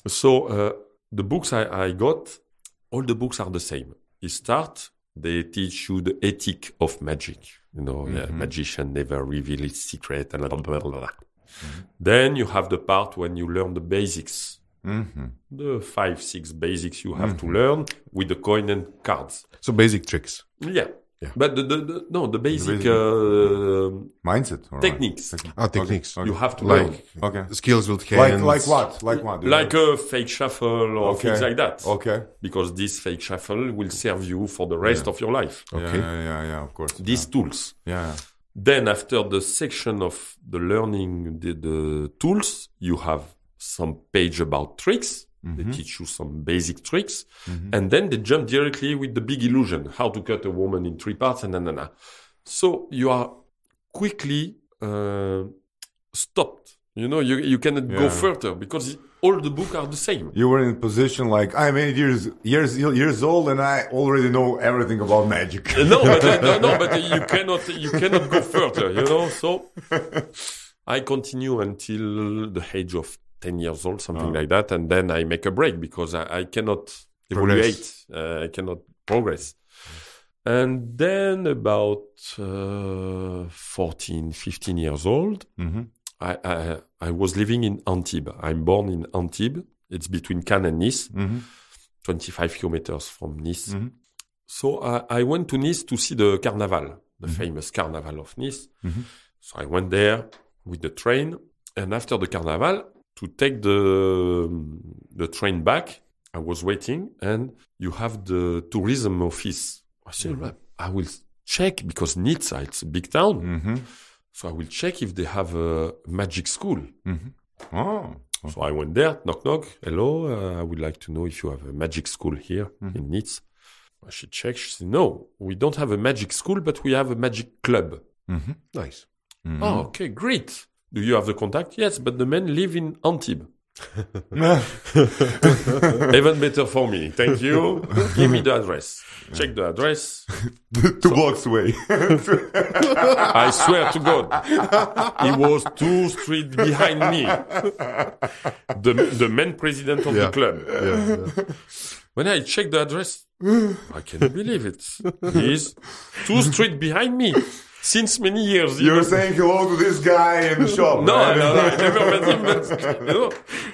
So uh, the books I, I, got, all the books are the same. You start, they teach you the ethic of magic. You know, mm magician never reveal its secret and blah, blah, blah, blah. Mm-hmm. Then you have the part when you learn the basics. Mm-hmm. The five, six basics you have to mm-hmm. learn with the coin and cards. So basic tricks. Yeah. Yeah. But the, the, the, no the basic, the basic uh, mindset or techniques. Ah, techniques. Okay. You have to like okay skills with hands. Like like what? Like what? Like a fake shuffle or okay. things like that. Okay. Because this fake shuffle will serve you for the rest yeah. of your life. Okay. Yeah, yeah, yeah. Of course. These yeah. tools. Yeah. Then after the section of the learning the, the tools, you have some page about tricks Mm-hmm. They teach you some basic tricks. Mm-hmm. And then they jump directly with the big illusion, how to cut a woman in three parts and na, na, na. So you are quickly uh, stopped. You know, you, you cannot yeah. go further because all the books are the same. You were in a position like I'm eight years years years old and I already know everything about magic. Uh, no, but, uh, no, no, <laughs> but uh, you cannot you cannot go further. You know, so I continue until the age of 10 years old, something oh. like that. And then I make a break because I, I cannot progress. evaluate, uh, I cannot progress. And then about uh, 14, 15 years old, mm-hmm. I, I, I, was living in Antibes. I'm born in Antibes. It's between Cannes and Nice, mm-hmm. 25 kilometers from Nice. Mm-hmm. So I, I, went to Nice to see the Carnival, the mm-hmm. famous Carnival of Nice. Mm-hmm. So I went there with the train. And after the Carnival, to take the the train back, I was waiting, and you have the tourism office. I said, mm -hmm. I will check because Nizza it's a big town, mm -hmm. so I will check if they have a magic school. Mm -hmm. Oh. So I went there, knock knock, hello, uh, I would like to know if you have a magic school here mm-hmm. in Nizza. She checked. She said, "No, we don't have a magic school, but we have a magic club." Mm-hmm. Nice. Mm-hmm. Oh, okay, great. Do you have the contact? Yes, but the men live in Antibes. <laughs> Even better for me. Thank you. Give me the address. Check the address. <laughs> two so, blocks away. I swear to God, he was two streets behind me. The, the main president of yeah. the club. Yeah, yeah. When I check the address, I cannot believe it. He's two streets behind me since many years. You're even. saying hello to this guy in the shop. no, right? no, no, I never met him. But, <laughs> you know?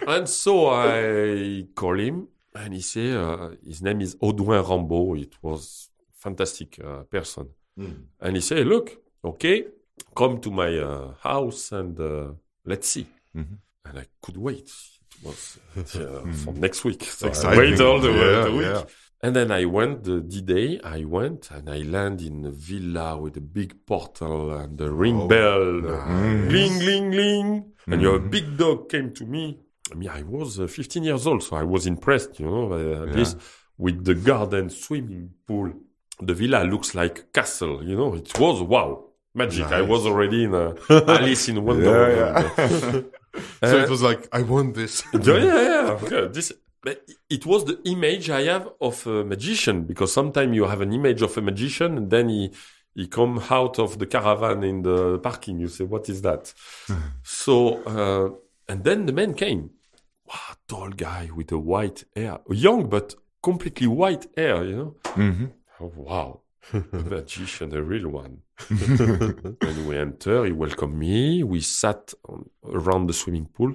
And so I call him, and he say uh, his name is Audouin Rambo. It was fantastic uh, person, mm. and he say, look, okay, come to my uh, house and uh, let's see. Mm -hmm. And I could wait. It was uh, <laughs> for next week. So I wait all the, yeah, the week. Yeah. And then I went the D day. I went and I land in a villa with a big portal and the ring oh, bell, nice. ling ling ling. Mm-hmm. And your mm-hmm. big dog came to me. I mean, I was uh, 15 years old, so I was impressed, you know, uh, yeah. with the garden, swimming pool. The villa looks like a castle, you know. It was wow, magic. Nice. I was already in uh, a <laughs> Alice in Wonderland. Yeah, yeah. <laughs> so it uh, was like, I want this. <laughs> yeah, yeah, yeah. Okay, this it was the image I have of a magician because sometimes you have an image of a magician and then he he come out of the caravan in the parking. You say, what is that? <laughs> so uh, and then the man came. Wow, tall guy with a white hair, young but completely white hair. You know. Mm -hmm. oh, wow. <laughs> a magician, a real one. when <laughs> we enter, he welcomed me. We sat on, around the swimming pool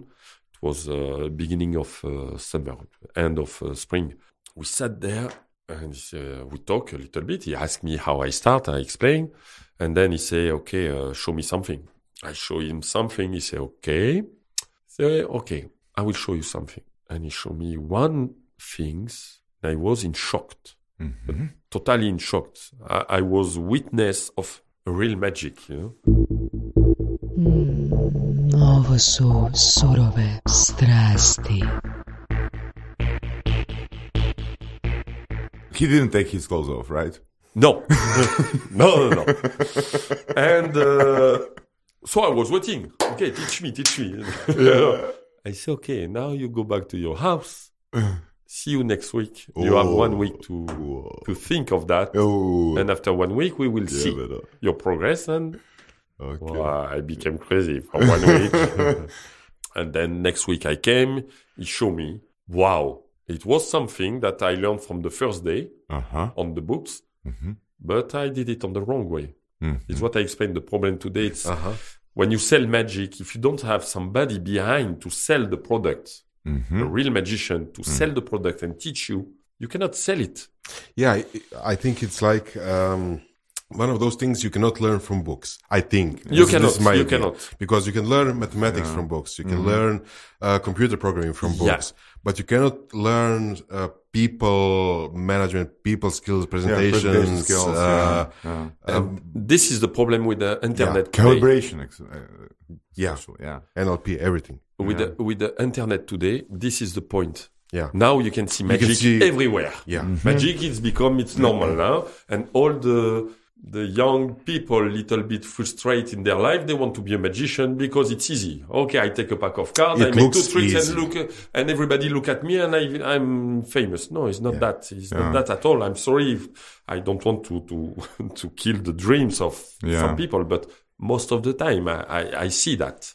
was uh, beginning of uh, summer, end of uh, spring. We sat there and uh, we talk a little bit. He asked me how I start. I explain, and then he say, "Okay, uh, show me something." I show him something. He say, "Okay." Say, "Okay, I will show you something," and he show me one things. I was in shock, mm-hmm. totally in shock. I, I was witness of real magic. You know. Mm, ovo su surove strasti. He didn't take his clothes off, right? No, <laughs> no, no, no. and uh, so I was waiting. Okay, teach me, teach me. yeah. <laughs> I say, okay, now you go back to your house. See you next week. Oh. You have one week to to think of that, oh. and after one week we will yeah, see uh, your progress and Okay. Well, I became crazy for one week. <laughs> and then next week I came, he showed me, wow, it was something that I learned from the first day uh-huh. on the books, mm-hmm. but I did it on the wrong way. Mm-hmm. It's what I explained the problem today. It's uh-huh. when you sell magic, if you don't have somebody behind to sell the product, mm-hmm. a real magician to mm. sell the product and teach you, you cannot sell it. Yeah, I, I think it's like. Um one of those things you cannot learn from books. I think you this, cannot. This you idea. cannot because you can learn mathematics yeah. from books. You can mm -hmm. learn uh, computer programming from books, yeah. but you cannot learn uh, people management, people skills, presentations. Yeah, presentation skills, uh, um, this is the problem with the internet. Calibration. Uh, yeah. yeah. NLP. Everything. With the, with the internet today, this is the point. Yeah. Now you can see magic can see, everywhere. Yeah. Mm -hmm. Magic is become it's normal now, and all the the young people little bit frustrated in their life. They want to be a magician because it's easy. Okay, I take a pack of cards, it I make two tricks, easy. and look, and everybody look at me, and I, am famous. No, it's not yeah. that. It's yeah. not that at all. I'm sorry. I don't want to to <laughs> to kill the dreams of yeah. some people, but most of the time, I I, I see that.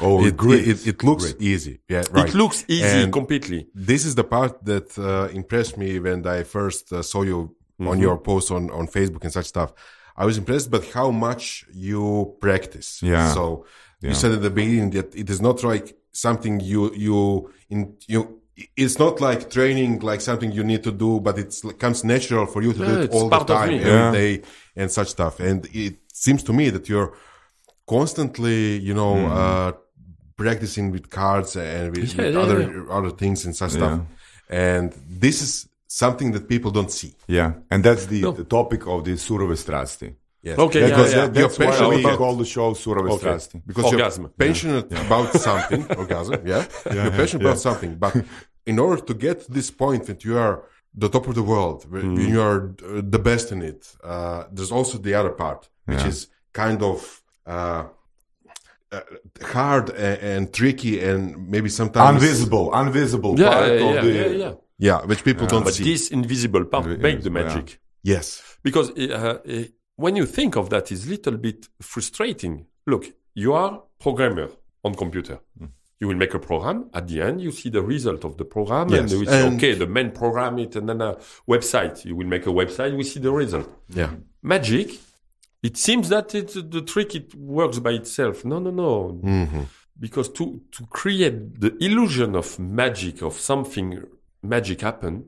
Oh, it, it, it, looks great. easy. Yeah, right. It looks easy and completely. This is the part that uh, impressed me when I first uh, saw you mm-hmm. on your posts on, on Facebook and such stuff. I was impressed but how much you practice. Yeah. So yeah. you said at the beginning that it is not like something you you in you it's not like training like something you need to do but it comes natural for you to yeah, do it all the time every yeah. day and such stuff and it seems to me that you're constantly you know mm. uh, practicing with cards and with, yeah, with other other things and such stuff and this is something that people don't see. Yeah, and that's the, no. the topic of the surove strasti. Yes. Okay, because yeah, yeah. that's why we about... call the show surove okay. strasti because orgasm. you're passionate yeah. about something, <laughs> orgasm. Yeah, you're passionate about something, but in order to get to this point that you are the top of the world, mm. when you are uh, the best in it, uh, there's also the other part, which is kind of. Uh, uh, hard and, and, tricky and maybe sometimes invisible, invisible yeah, part yeah, of the yeah, which people yeah. Uh, don't but see. But this invisible part makes the magic. Yeah. Yes. Because uh, uh, when you think of that, it's a little bit frustrating. Look, you are programmer on computer. Mm. You will make a program. At the end, you see the result of the program, yes. and we say, and okay, the main program it, and then a website. You will make a website. We see the result. Yeah. Magic. It seems that it's the trick. It works by itself. No, no, no. Mm -hmm because to to create the illusion of magic of something magic happen,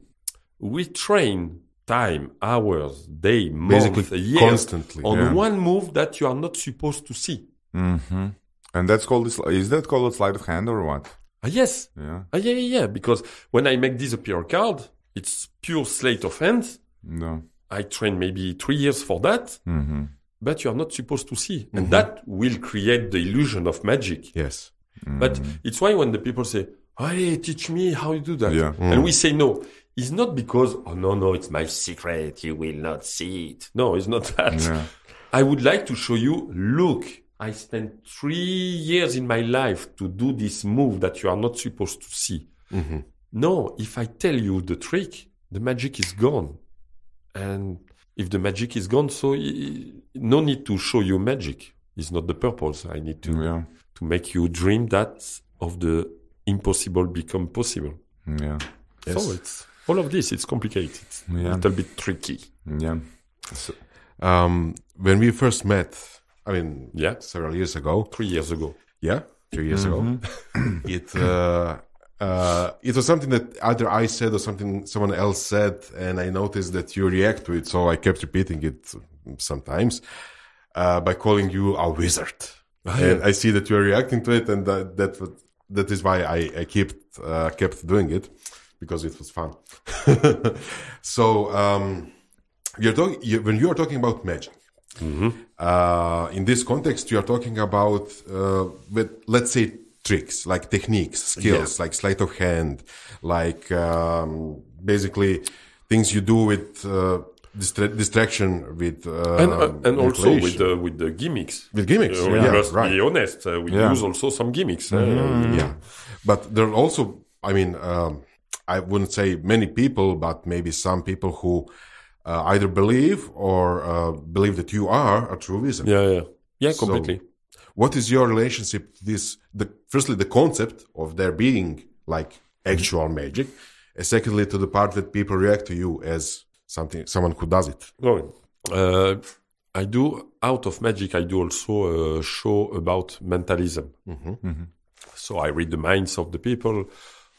we train time, hours, day, Basically month, year constantly on yeah. one move that you are not supposed to see. Mm-hmm. And that's called is that called a sleight of hand or what? Ah, yes. Yeah. Uh, yeah, yeah, yeah. Because when I make disappear card, it's pure sleight of hand. No. I train maybe three years for that. Mm-hmm. But you are not supposed to see, and mm-hmm. that will create the illusion of magic. Yes. But mm-hmm. it's why when the people say, hey, teach me how you do that. Yeah. Mm. And we say no. It's not because, oh, no, no, it's my secret. You will not see it. No, it's not <laughs> that. Yeah. I would like to show you, look, I spent three years in my life to do this move that you are not supposed to see. Mm-hmm. No, if I tell you the trick, the magic is gone. And if the magic is gone, so no need to show you magic. It's not the purpose. I need to yeah. to make you dream that of the impossible become possible. Yeah. Yes. So it's all of this. It's complicated. Yeah. A little bit tricky. Yeah. So, um, when we first met, I mean, yeah, several years ago, three years ago. Yeah, three years mm-hmm. ago. <coughs> it. Uh, uh, it was something that either I said or something someone else said, and I noticed that you react to it, so I kept repeating it sometimes uh, by calling you a wizard. Ah, and I see that you are reacting to it, and that, that that is why I, I kept uh, kept doing it because it was fun. <laughs> so um, you're talking you, when you are talking about magic. Mm-hmm. Uh, in this context, you are talking about uh, with, let's say tricks like techniques, skills yeah. like sleight of hand, like um, basically things you do with uh, distra distraction with uh, and, uh, and also with uh, with the gimmicks with gimmicks uh, yeah, we must right. be honest uh, we yeah. use also some gimmicks mm. yeah but there are also i mean um, i wouldn't say many people but maybe some people who either believe or believe that you are a true wizard yeah yeah yeah so completely what is your relationship to this the firstly the concept of there being like actual mm-hmm. magic and secondly to the part that people react to you as something someone who does it. No, Uh, I do out of magic. I do also a uh, show about mentalism. Mm -hmm. Mm -hmm. So I read the minds of the people.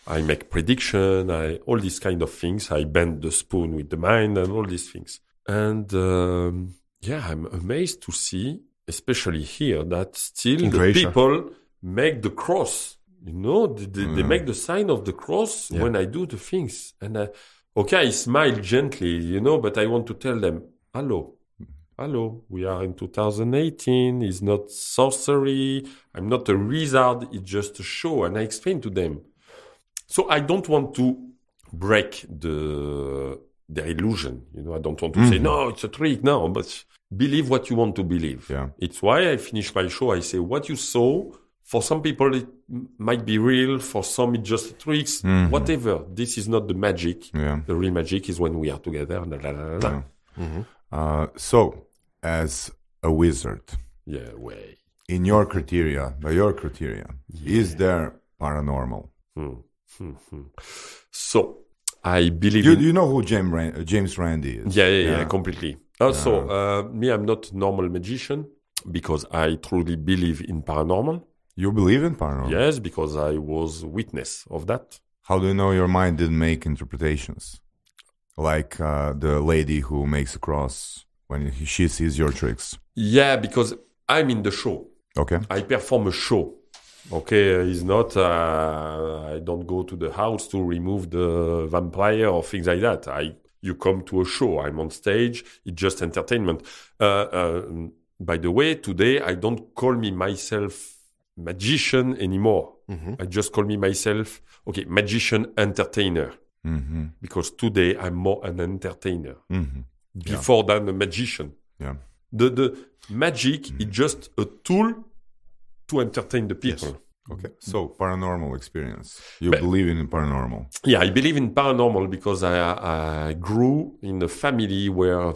I make prediction. I all these kind of things. I bend the spoon with the mind and all these things. And um, yeah, I'm amazed to see, especially here, that still the people make the cross. You know, they, they, mm. they, make the sign of the cross yeah. when I do the things, and. I, uh, okay, I smile gently, you know, but I want to tell them, hello, hello, we are in 2018. It's not sorcery. I'm not a wizard. It's just a show. And I explain to them. So I don't want to break the their illusion. You know, I don't want to mm-hmm. say, no, it's a trick. No, but believe what you want to believe. Yeah. It's why I finish my show. I say, what you saw, for some people, it might be real. For some, it's just tricks. Mm-hmm. Whatever. This is not the magic. Yeah. The real magic is when we are together. La, la, la, yeah. mm-hmm. uh, so, as a wizard, yeah, way in your criteria, by your criteria, yeah. is there paranormal? Mm-hmm. So, I believe you. In... You know who James Rand- uh, James Randi is? Yeah, yeah, yeah, completely. Also, uh, uh, me, I'm not normal magician because I truly believe in paranormal. You believe in paranormal? Yes, because I was witness of that. How do you know your mind didn't make interpretations? Like uh, the lady who makes a cross when she sees your tricks. Yeah, because I'm in the show. Okay. I perform a show. Okay, it's not. Uh, I don't go to the house to remove the vampire or things like that. I you come to a show. I'm on stage. It's just entertainment. Uh, uh by the way, today I don't call me myself magician anymore. Mm-hmm. I just call me myself, okay, magician entertainer. Mm-hmm. Because today I'm more an entertainer mm-hmm. before yeah. than a magician. Yeah. The, the magic is mm-hmm. just a tool to entertain the people. Yes. Okay. So paranormal experience. You but, believe in paranormal. Yeah, I believe in paranormal because I, I grew in a family where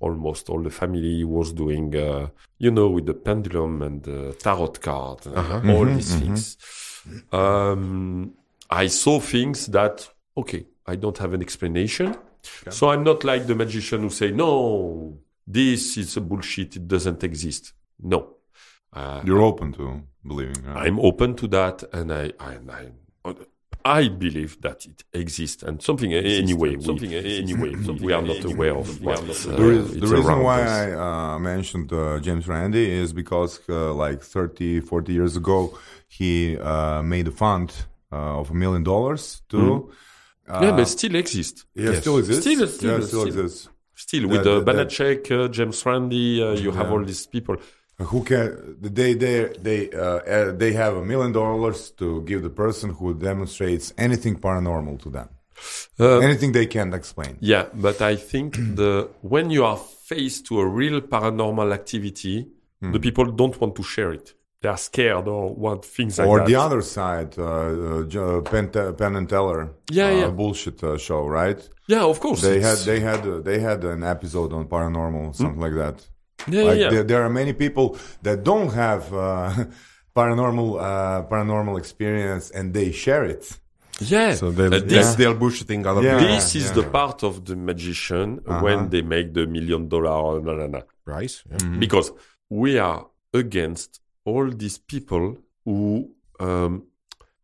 almost all the family was doing, uh, you know, with the pendulum and the tarot card, uh, uh-huh. all mm-hmm, these mm-hmm. things. Um, I saw things that, okay, I don't have an explanation. Okay. So I'm not like the magician who say, no, this is a bullshit. It doesn't exist. No. Uh, You're open to believing. Right? Uh, I'm open to that. And I, I, I I believe that it exists and something exists, anyway. Something <laughs> we, anyway. Something we are not aware of what. Uh, there is, the reason why us. I uh, mentioned uh, James Randi is because uh, like 30, 40 years ago, he uh, made a fund uh, of a million dollars to. Mm. yeah, but still exists. Yeah, yes. still exists. Still, still, yeah, still, still exists. Still with the, the, Banachek, James Randi, you yeah. have all these people who can they they they uh, uh, they have a million dollars to give the person who demonstrates anything paranormal to them uh, anything they can't explain yeah but i think the when you are faced to a real paranormal activity mm. the people don't want to share it they are scared or what things like or that. the other side, uh, uh, uh Penn, Penn and Teller, yeah, uh, yeah. bullshit uh, show, right? Yeah, of course. They it's... had they had they had an episode on paranormal, hmm? something mm. like that. Yeah, like yeah. There, there, are many people that don't have uh, <laughs> paranormal uh, paranormal experience and they share it. Yeah. So they'll, uh, this, they're bullshitting other yeah, This is yeah. the part of the magician uh-huh. when they make the million dollar uh, na, na, na. price. Yeah. Mm-hmm. Because we are against all these people who um,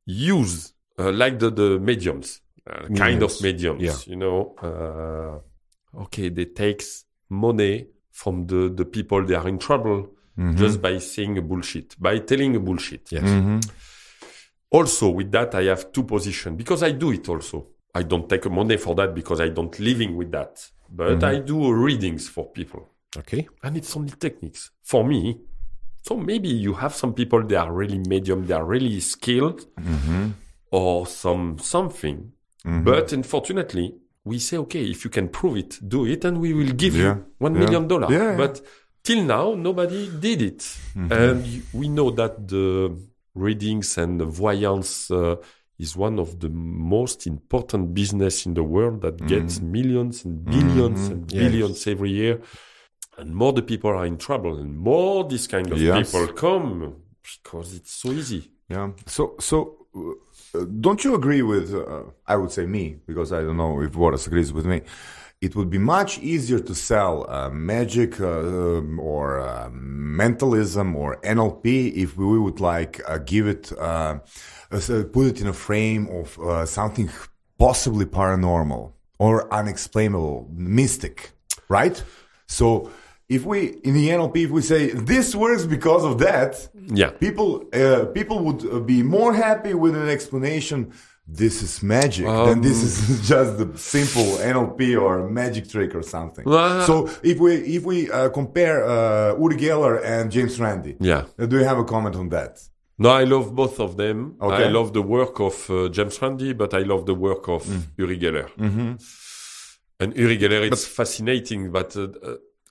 use, uh, like the, the mediums, uh, kind yes. of mediums, you know. Uh, okay, they takes money from the, the people they are in trouble mm-hmm. just by saying a bullshit, by telling a bullshit. Yes. Mm-hmm. Also, with that, I have two positions because I do it also. I don't take a money for that because I don't living with that, but mm-hmm. I do readings for people. Okay. And it's only techniques for me. So maybe you have some people they are really medium, they are really skilled, mm-hmm. or some something. Mm-hmm. But unfortunately, we say, okay, if you can prove it, do it, and we will give yeah. you one yeah. million dollar. Yeah, but till now, nobody did it, mm -hmm. and we know that the readings and the voyance uh, is one of the most important business in the world that mm -hmm. gets millions and 1000000000s mm -hmm. and billions every year. And more the people are in trouble, and more this kind of yes. people come because it's so easy. Yeah. So, so don't you agree with, uh, I would say me, because I don't know if Boris agrees with me. It would be much easier to sell uh, magic uh, um, or uh, mentalism or NLP if we would like uh, give it, put it in a frame of something possibly paranormal or unexplainable, mystic, right? So if we in the NLP if we say this works because of that, yeah, people uh, people would uh, be more happy with an explanation. This is magic, um, than this is <laughs> just the simple NLP or magic trick or something. Uh, so if we if we uh, compare uh, Uri Geller and James Randi, yeah, uh, do you have a comment on that? No, I love both of them. Okay. I love the work of uh, James Randi, but I love the work of mm. Uri Geller. Mm -hmm. And Uri Geller, it's but, fascinating, but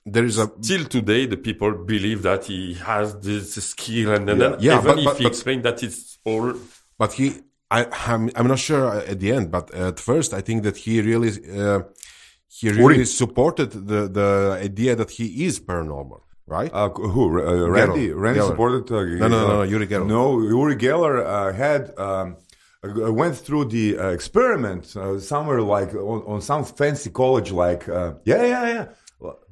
there is a still today the people believe that he has this skill and, and yeah. then yeah, even but, but, if he explained that it's all but he I, am I'm, I'm not sure at the end but at first I think that he really uh, he really supported the the idea that he is paranormal right? Uh, who? Uh, Randy. Geller. Randy Geller. supported. Uh, no, no, no, no, Uri Geller. No, Uri Geller uh, had um, uh, went through the uh, experiment somewhere like on, on, some fancy college, like yeah, yeah, yeah.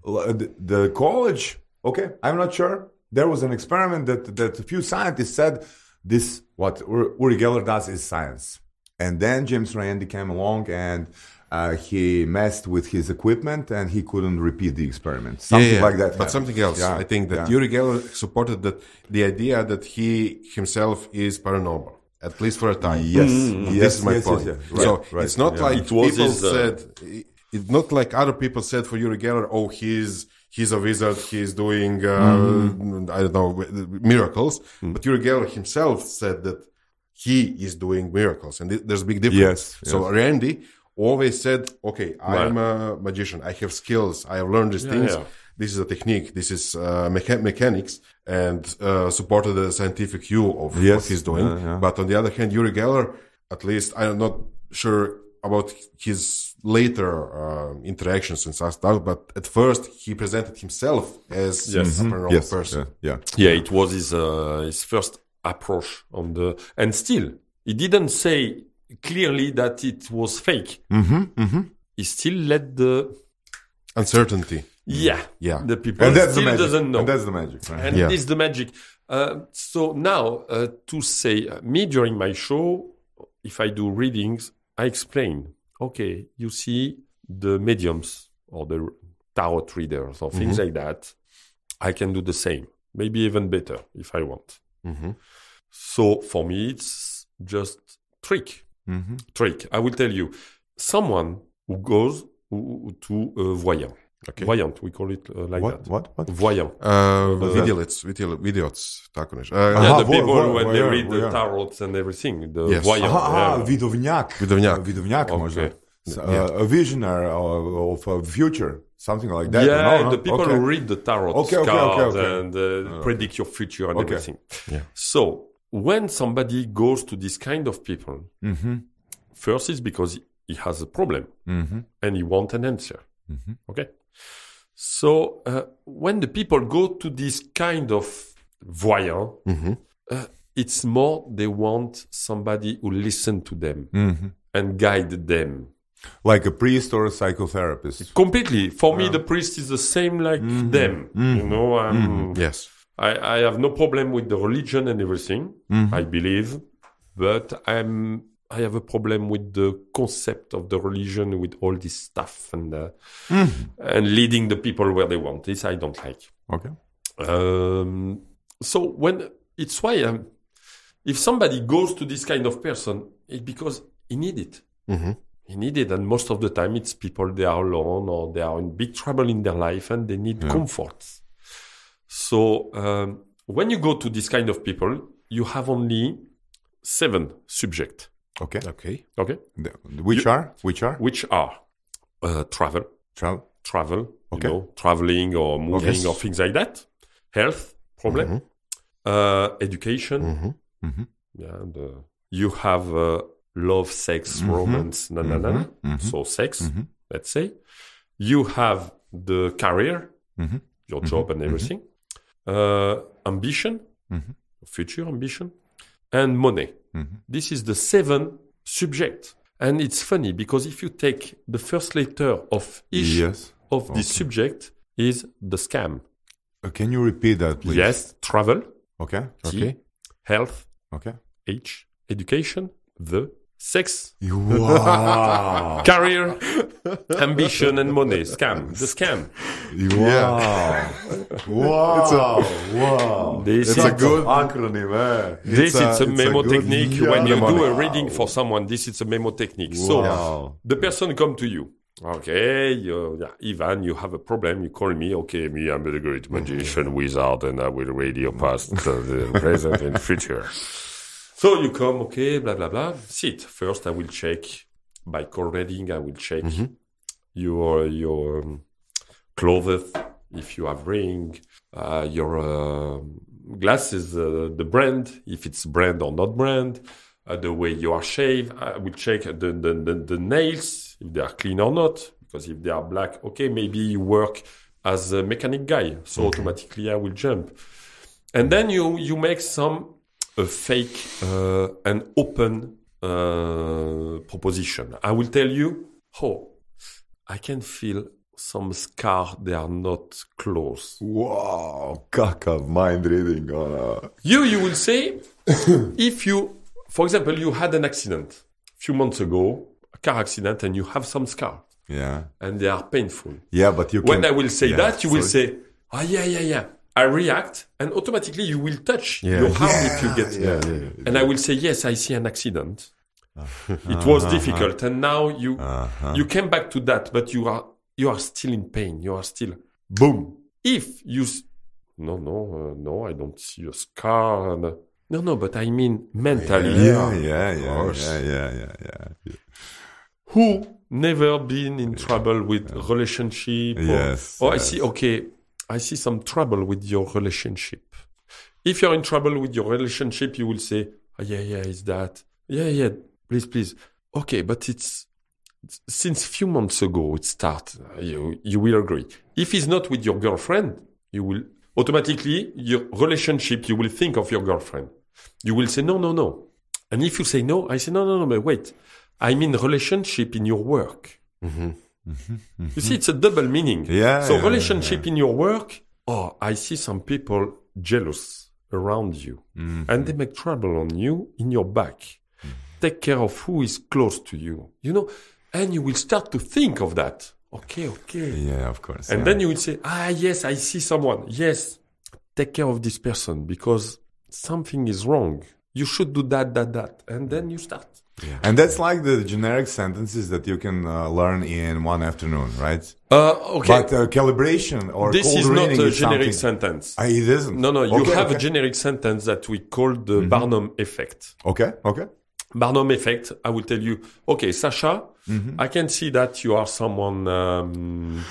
Uh, the college, okay, I'm not sure. There was an experiment that, that a few scientists said this, what Uri Geller does is science. And then James Randi came along and uh, he messed with his equipment and he couldn't repeat the experiment. Something yeah, yeah. like that. But happened. something else. Yeah. I think that Uri Geller supported that the idea that he himself is paranormal. At least for a time. Yes. Mm -hmm. yes this is my yes, point. Yes, right, so right. it's not like it people his, uh, said it's not like other people said for Yuri Geller, oh, he's he's a wizard, he's doing uh, mm. I don't know miracles. Mm. But Yuri Geller himself said that he is doing miracles, and th- there's a big difference. Yes, so yes. Randy always said, okay, I'm right. a magician, I have skills, I have learned these yeah, things. Yeah. This is a technique. This is uh, mecha- mechanics, and uh, supported the scientific view of yes. what he's doing. Yeah, but on the other hand, Yuri Geller, at least I'm not sure about his later uh, interactions in Star, but at first he presented himself as yes. a mm-hmm. paranormal yes. person. Yeah. yeah, yeah. it was his uh, his first approach on the, and still he didn't say clearly that it was fake. Mm -hmm. Mm -hmm. He still led the uncertainty. Yeah, yeah. The people and that's still the magic. doesn't know. And that's the magic. Right? And yeah. it's the magic. Uh, so now uh, to say uh, me during my show, if I do readings, I explain, okay, you see the mediums or the tarot readers or things mm-hmm. like that. I can do the same, maybe even better if I want. Mm-hmm. So for me, it's just trick, mm-hmm. trick. I will tell you, someone who goes to a voyant Okay. Voyant, we call it uh, like what, that. What? What? Voyant. Uh, videots, videots, tako nešto. Uh, uh aha, yeah, the people vo, vo, when vo, they read the tarots and everything, the yes. voyant. Aha, aha yeah. vidovnjak. Vidovnjak. Vidovnjak okay. možda. So, uh, a visionary of, of a future, something like that. Yeah, no, no? the people okay. who read the tarot okay, okay, cards and uh, uh, predict your future and everything. Yeah. So when somebody goes to this kind of people, mm -hmm. first is because he has a problem mm -hmm. and he wants an answer. Mm -hmm. Okay. So uh, when the people go to this kind of voyant, mm-hmm. uh, it's more they want somebody who listen to them mm-hmm. and guide them. Like a priest or a psychotherapist. Completely. For yeah. me, the priest is the same like mm-hmm. them. Mm-hmm. You know, um, yes. I, I, have no problem with the religion and everything. Mm-hmm. I believe, but I'm I have a problem with the concept of the religion with all this stuff and uh, mm. and leading the people where they want. This I don't like. Okay. Um, so when it's why um, if somebody goes to this kind of person, it's because he need it. Mm-hmm. He need it, and most of the time it's people they are alone or they are in big trouble in their life and they need yeah. comfort. So um, when you go to this kind of people, you have only seven subjects Okay. Okay. Okay. The, which you, are? Which are? Which are uh, travel. Travel. Travel. Okay. You know, traveling or moving or things like that. Health problem. Mm -hmm. uh, education. Mm -hmm. Mm -hmm. Yeah, and, uh, you have uh, love, sex, mm-hmm. romance, na na na. Mm-hmm. Mm-hmm. So sex, let's say. You have the career, your job and everything. Uh, ambition, future ambition, and money. Mm-hmm. This is the seventh subject. And it's funny because if you take the first letter of each yes. of okay. this subject is the scam. Uh, can you repeat that, please? Yes, travel. Okay. T, okay. Health. Okay. H, education. The Sex, wow. <laughs> career, ambition, and money. Scam. The scam. Wow. Yeah. wow. It's a, wow. This it's is a good acronym. Eh? This is a, a memo a technique. when you do a reading for someone, this is a memo technique. Wow. So the person come to you. Okay, you, yeah, Ivan, you have a problem. You call me. Okay, me, I'm the great magician wizard, and I will read your past, uh, the present, and future. So you come, okay, blah, blah, blah. Sit. First, I will check by call reading, I will check mm -hmm. your, your um, clothes, if you have ring, uh, your uh, glasses, uh, the brand, if it's brand or not brand, uh, the way you are shaved. I will check the, the, the, the, nails, if they are clean or not, because if they are black, okay, maybe you work as a mechanic guy, so okay. Mm-hmm. automatically I will jump. And then you, you make some a fake uh, and open uh, proposition. I will tell you, oh, I can feel some scar they are not close. Wow, caca mind reading. Uh. You, you will say, <coughs> if you, for example, you had an accident a few months ago, a car accident, and you have some scar. Yeah. And they are painful. Yeah, but you When I will say yeah, that, you sorry. will say, oh, yeah, yeah, yeah. I react, and automatically you will touch yeah. your arm yeah. if you get yeah, there. And I will say, yes, I see an accident. Uh-huh. it was uh, difficult, and now you uh-huh. you came back to that, but you are you are still in pain. You are still boom. If you no no uh, no, I don't see a scar. And, uh, no no, but I mean mentally. Yeah yeah yeah yeah yeah yeah. Who never been in trouble with relationship? Or, yes. Or yes. I see okay I see some trouble with your relationship. If you're in trouble with your relationship, you will say, oh, yeah, yeah, it's that. Yeah, yeah, please, please. Okay, but it's since a few months ago it started. You, you will agree. If he's not with your girlfriend, you will automatically, your relationship, you will think of your girlfriend. You will say, no, no, no. And if you say no, I say, no, no, no, but wait. I mean relationship in your work. Mm-hmm. Mm-hmm, mm-hmm. You see, it's a double meaning. Yeah. So yeah, relationship yeah. in your work. Oh, I see some people jealous around you, mm-hmm. and they make trouble on you in your back. Mm-hmm. Take care of who is close to you. You know, and you will start to think of that. Okay, okay. Yeah, of course. And yeah. then you will say, Ah, yes, I see someone. Yes, take care of this person because something is wrong you should do that, that, that, and then you start. Yeah. And that's like the generic sentences that you can uh, learn in one afternoon, right? Uh, okay. But uh, calibration or this is not a is generic something... sentence. Uh, it isn't. No, no. You have okay. a generic sentence that we call the mm-hmm. Barnum effect. Okay. Okay. Barnum effect. I will tell you. Okay, Sasha, mm-hmm. I can see that you are someone. Um,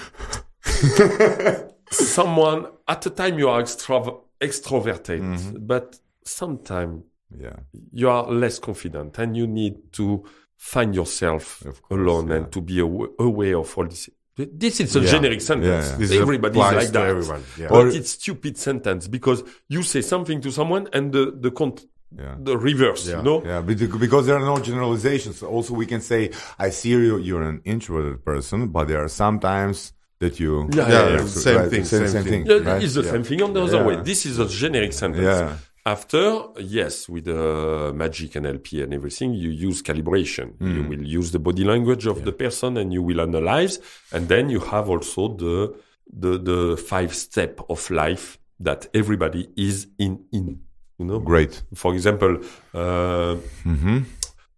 <laughs> someone at the time you are extro- extroverted, mm-hmm. but sometimes yeah you are less confident and you need to find yourself course, alone yeah. and to be aw aware of all this this is a yeah. generic sentence. Yeah, yeah. This like that. Everyone. But or it's stupid sentence because you say something to someone and the the cont- the reverse, you know? Yeah, because there are no generalizations. Also, we can say, I see you, you're an introverted person, but there are sometimes that you... Yeah, yeah, same, right, thing, same, same, thing, same, thing. Right? It's the same thing on the other way. This is a generic sentence. After, yes, with uh, magic and LP and everything, you use calibration. Mm. You hmm. will use the body language of yeah. the person and you will analyze. And then you have also the, the, the five step of life that everybody is in, in, you know? Great. For example, uh, mm-hmm.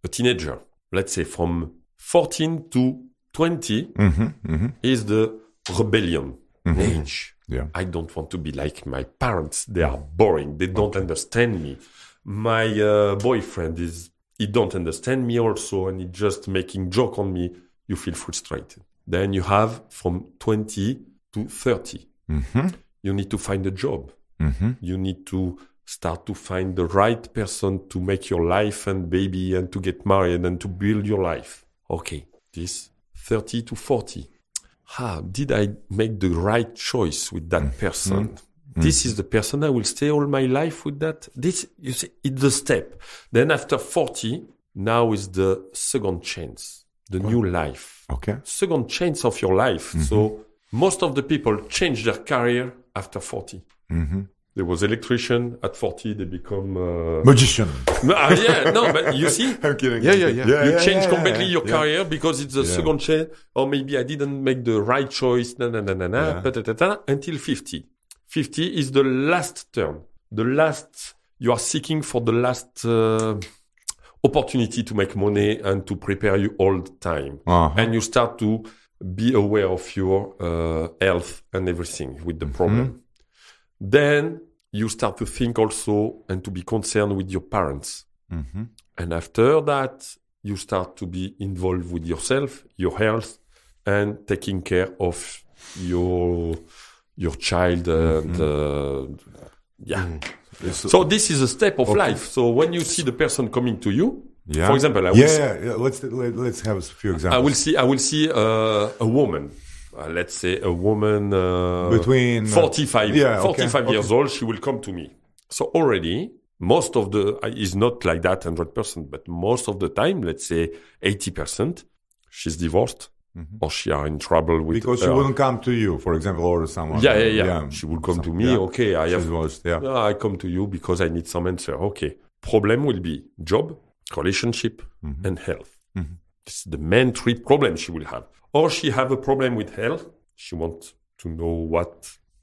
a teenager, let's say from 14 to 20 mm-hmm. Mm-hmm. is the rebellion mm-hmm. age yeah. I don't want to be like my parents. They are mm. boring. They don't okay. understand me. My uh, boyfriend is he don't understand me also, and he just making joke on me. You feel frustrated. Then you have from twenty to 30 mm-hmm. You need to find a job. Mm-hmm. You need to start to find the right person to make your life and baby and to get married and to build your life. Okay, this 30 to 40 ah, did I make the right choice with that mm-hmm. person? Mm. Mm. This is the person I will stay all my life with that. This, you see, it's the step. Then after 40, now is the second chance, the new life. Okay. Second chance of your life. Mm -hmm. So mm-hmm. most of the people change their career after 40. -hmm. There was electrician. At 40, they become... Uh... Magician. no, <laughs> uh, ah, yeah, no, but you see? <laughs> I'm kidding. Yeah, yeah, yeah. yeah you yeah, change yeah, completely your career because it's the second chair, or maybe I didn't make the right choice, na na na na na, ta, ta, ta, until 50. 50 is the last turn. The last... You are seeking for the last... Uh, opportunity to make money and to prepare you all the time. Uh-huh. And you start to be aware of your uh, health and everything with the mm-hmm. problem. Then you start to think also and to be concerned with your parents. Mm-hmm. And after that, you start to be involved with yourself, your health, and taking care of your your child and mm-hmm. uh, yeah. Mm. So, so, this is a step of okay. life. So when you see the person coming to you, yeah. for example, I yeah, see, yeah, yeah, let's let, let us have a few examples. I will see I will see uh, a woman uh, let's say a woman uh, between uh, 45 yeah, 45 okay. years okay. old she will come to me so already most of the is not like that 100% but most of the time let's say 80% she's divorced mm-hmm. or she are in trouble with because her. she wouldn't come to you for example or someone yeah yeah yeah, yeah. she would come Some, to me yeah. okay i she's have divorced, yeah. i come to you because i need some answer okay problem will be job relationship mm-hmm. and health mm-hmm. this is the main three problems she will have or she have a problem with health. She wants to know what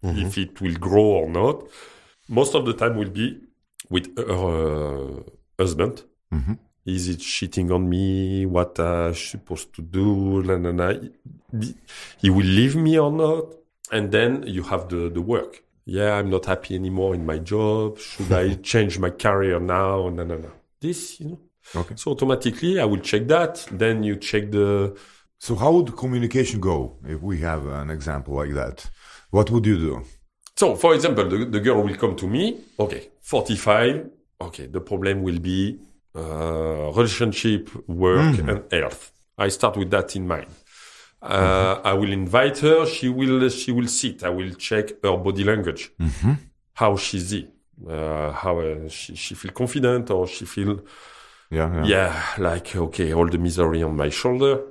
mm-hmm. if it will grow or not. Most of the time will be with her uh, husband. Mm-hmm. Is it cheating on me? What I supposed to do? La, la, He will leave me or not? And then you have the, the work. Yeah, I'm not happy anymore in my job. Should I <laughs> change my career now? No, no, no. This, you know. Okay. So automatically, I will check that. Then you check the so how would communication go if we have an example like that? What would you do? So, for example, the, the girl will come to me. Okay, 45. Okay, the problem will be uh, relationship, work, mm. and health. I start with that in mind. Uh, mm-hmm. I will invite her. She will. She will sit. I will check her body language. Mm-hmm. How she's it. Uh, how uh, she, she feel confident or she feel yeah, yeah, yeah like okay all the misery on my shoulder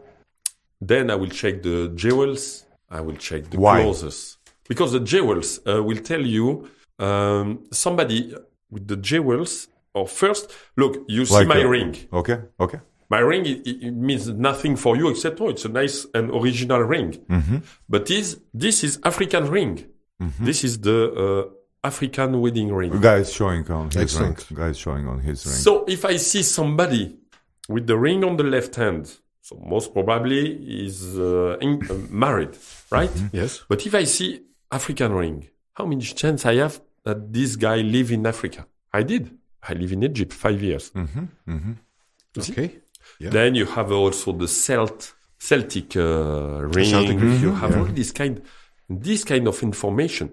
then I will check the jewels. I will check the Why? clauses because the jewels uh, will tell you um, somebody with the jewels or first look. You see my ring. Okay. Okay. My ring it, it, means nothing for you except oh, it's a nice and original ring. Mm-hmm. But this, this is African ring? Mm-hmm. This is the uh, African wedding ring. The guy is showing on his Excellent. ring. The guy is showing on his ring. So if I see somebody with the ring on the left hand so most probably is uh, in, uh, married, right? Mm -hmm. Yes. But if I see African ring, how many chance I have that this guy live in Africa? I did. I live in Egypt five years. Mm -hmm. Mm -hmm. Okay. Yeah. Then you have also the Celt Celtic uh, ring. Celtic ring. You have yeah. all this kind, this kind of information.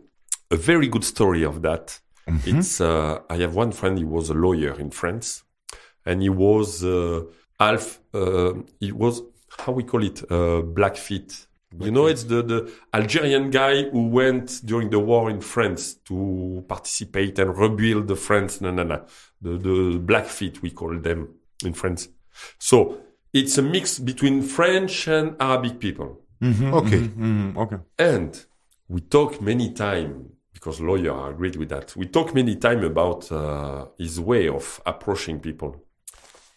A very good story of that. Mm-hmm. It's uh, I have one friend. He was a lawyer in France, and he was uh, half. Uh, it was how we call it uh, black feet. You know, it's the, the Algerian guy who went during the war in France to participate and rebuild the France. No, no, no. The, the Blackfeet, we call them in France. So it's a mix between French and Arabic people. Mm-hmm, okay. Mm-hmm, mm-hmm, okay. And we talk many time because lawyer agreed with that. We talk many time about uh, his way of approaching people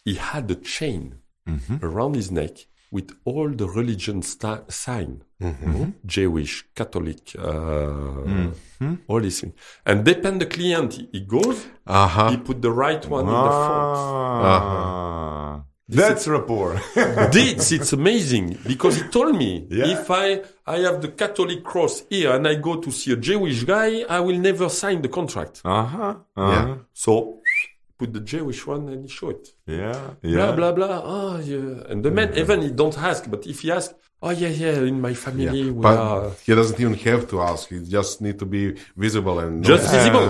he had a chain mm-hmm. around his neck with all the religion sta- sign mm-hmm. mm-hmm. jewish catholic uh, mm-hmm. all these things and depend the client he goes uh-huh. he put the right one ah. in the ah. front uh-huh. that's is, rapport <laughs> this it's amazing because he told me yeah. if i i have the catholic cross here and i go to see a jewish guy i will never sign the contract uh-huh, uh-huh. Yeah. so put the Jewish one and he show it. Yeah, yeah. Blah blah blah. Oh, yeah. And the man, even he don't ask, but if he asks, oh yeah, yeah, in my family yeah. we but are. He doesn't even have to ask. He just need to be visible and just visible.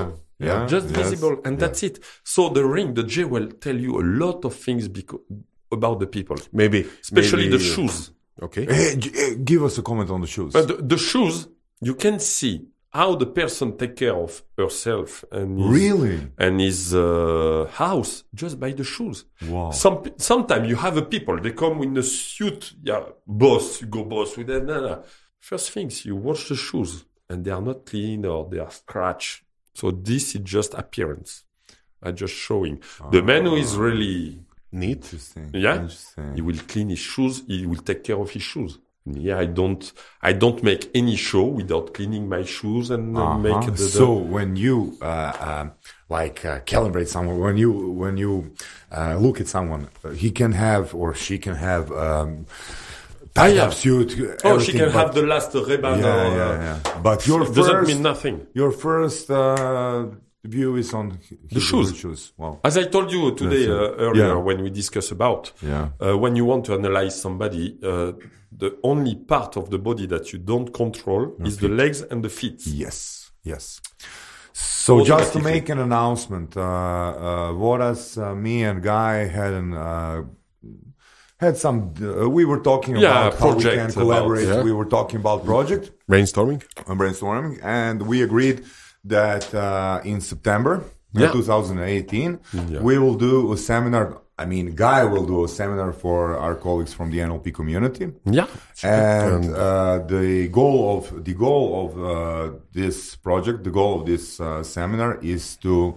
Yeah, just yes. visible, and that's it. So the ring, the jewel, tell you a lot of things because, about the people. Maybe, especially maybe, the shoes. Okay. Hey, give us a comment on the shoes. But the, the shoes, you can see how the person take care of herself and his, really and his uh, house just by the shoes. Wow. Some sometimes you have a people they come in a suit. Yeah, boss, you go boss with them. Nah, nah. First things you wash the shoes and they are not clean or they are scratched. So this is just appearance. I just showing the ah. man who is really neat. Interesting. Yeah, Interesting. he will clean his shoes. He will take care of his shoes yeah, I don't, I don't make any show without cleaning my shoes and uh, uh-huh. make the, the, So when you, uh, uh, like uh, calibrate someone, when you, when you, uh, look at someone, uh, he can have, or she can have, um, ah, tie up suit. Oh, she can have the last rebana. Yeah, yeah, yeah. But your first, doesn't mean nothing. Your first, view is on the shoes. shoes. Wow. As I told you today uh, earlier yeah. when we discussed about, yeah. uh, when you want to analyze somebody, uh, the only part of the body that you don't control no is feet. the legs and the feet. Yes, yes. So just to make an announcement, uh, uh, Voras, uh, me and Guy had an, uh, had some. Uh, we were talking yeah, about how we can collaborate. About, yeah. We were talking about project brainstorming, brainstorming, and we agreed that uh, in September uh, yeah. 2018 we will do a seminar I mean, Guy will do a seminar for our colleagues from the NLP community. Yeah, and uh, the goal of the goal of uh, this project, the goal of this uh, seminar is to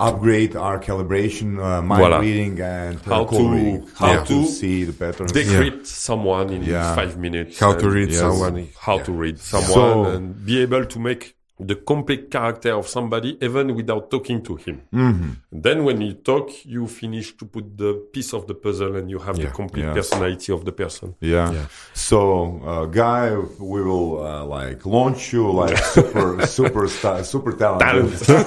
upgrade our calibration, uh, mind voilà. reading, and how to reading. how yeah. to see the patterns, decrypt yeah. someone in yeah. five minutes, how to read yes. someone, how to read someone, so, and be able to make the complete character of somebody even without talking to him. Mm -hmm. Then when you talk, you finish to put the piece of the puzzle and you have yeah, the complete yeah. personality of the person. Yeah. yeah. So, uh, guy, we will uh, like launch you like <laughs> super super star, super talented. Talent.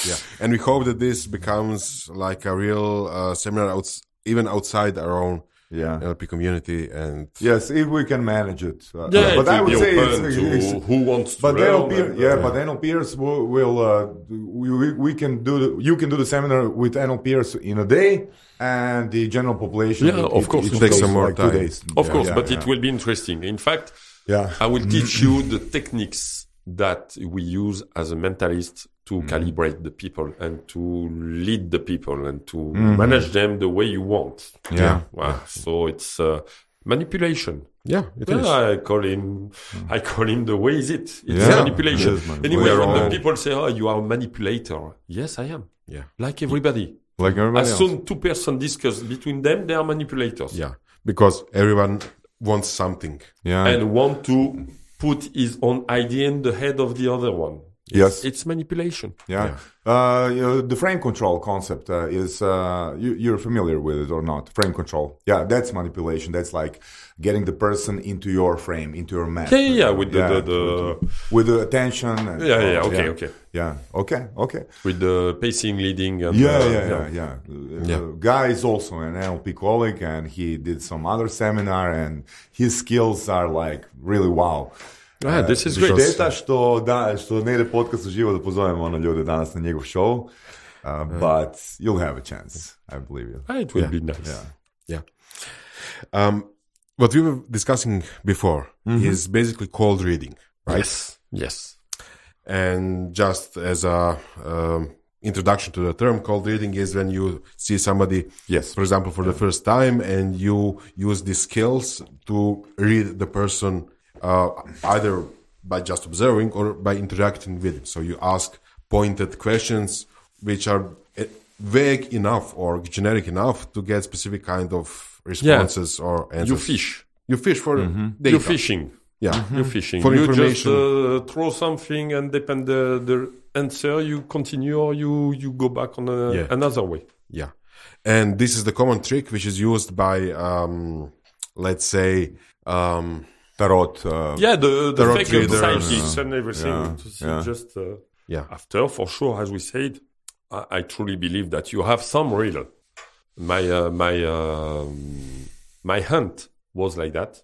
<laughs> yeah. And we hope that this becomes like a real uh, seminar even outside our own yeah. LP community and yes, if we can manage it. Uh, yeah, but I would say it's, it's, it's, who wants to. But NLP, and, yeah, yeah, uh, but NLPers will, will uh, we, we can do the, you can do the seminar with NLPers in a day, and the general population. Yeah, it, of course, it, it takes some more like time. Two days. Of yeah, course, yeah, but it will be interesting. In fact, yeah, I will mm. teach you the techniques that we use as a mentalist to mm. calibrate the people and to lead the people and to mm-hmm. manage them the way you want. Yeah. yeah. So it's uh, manipulation. Yeah, it well, is. I call him. I call him the way is it? It's yeah. manipulation. It is Anyway, the people say, "Oh, you are a manipulator." Yes, I am. Yeah, like everybody. Like everybody. As else. soon two person discuss between them, they are manipulators. Yeah, because everyone wants something. Yeah, and want to put his own idea in the head of the other one. It's, yes, it's manipulation. Yeah, yeah. Uh, you know, the frame control concept uh, is uh, you, are familiar with it or not? Frame control. Yeah, that's manipulation. That's like getting the person into your frame, into your map. Yeah, yeah, yeah. with the, yeah. the, the, the with the attention. And, yeah, yeah, okay, okay. Yeah, okay, okay. With the pacing, leading. And, yeah, uh, yeah, yeah, yeah, uh, guy is also an NLP colleague, and he did some other seminar, and his skills are like really wow. Aha, this is uh, great. Šteta što, da, što ne ide podcast i da pozovemo ono ljude danas na njegov show. Uh, but you'll have a chance, I believe you. It will yeah. be nice. Yeah. Yeah. Um, what we were discussing before mm-hmm. is basically cold reading, right? Yes. Yes. And just as a um, introduction to the term, cold reading is when you see somebody, yes, for example, for the first time, and you use these skills to read the person uh, either by just observing or by interacting with them, So you ask pointed questions which are eh, vague enough or generic enough to get specific kind of responses yeah. or answers. You fish. You fish for mm -hmm. data. You're fishing. Yeah, mm -hmm. you're mm-hmm. fishing. For you information. just uh, throw something and depend the the answer, you continue or you you go back on a, yeah. another way. Yeah, and this is the common trick which is used by um, let's say. Um, tarot. Uh, yeah, the, the tarot fake readers, psychics and everything. Yeah, yeah. Just uh, yeah. After, for sure, as we said, I, I, truly believe that you have some real. My uh, my um, my aunt was like that.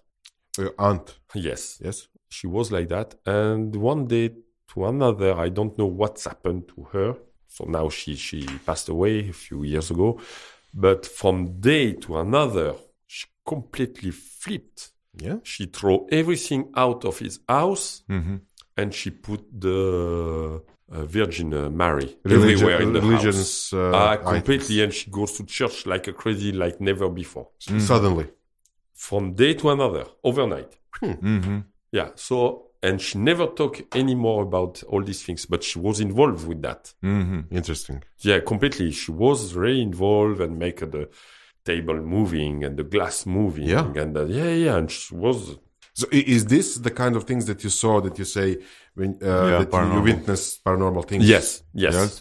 Your aunt. Yes. Yes. She was like that, and one day to another, I don't know what's happened to her. So now she she passed away a few years ago, but from day to another, she completely flipped yeah. She threw everything out of his house mm-hmm. and she put the uh, Virgin uh, Mary everywhere in the religions, house. Uh, ah, completely, and she goes to church like a crazy, like never before. Mm. Suddenly, from day to another, overnight. Hmm. Mm-hmm. Yeah. So, and she never talked anymore about all these things, but she was involved with that. Mm-hmm. Interesting. Yeah, completely. She was very involved and make the table moving and the glass moving yeah. and the, uh, yeah yeah and was so is this the kind of things that you saw that you say when uh, yeah, that you witness paranormal things yes yes, yes.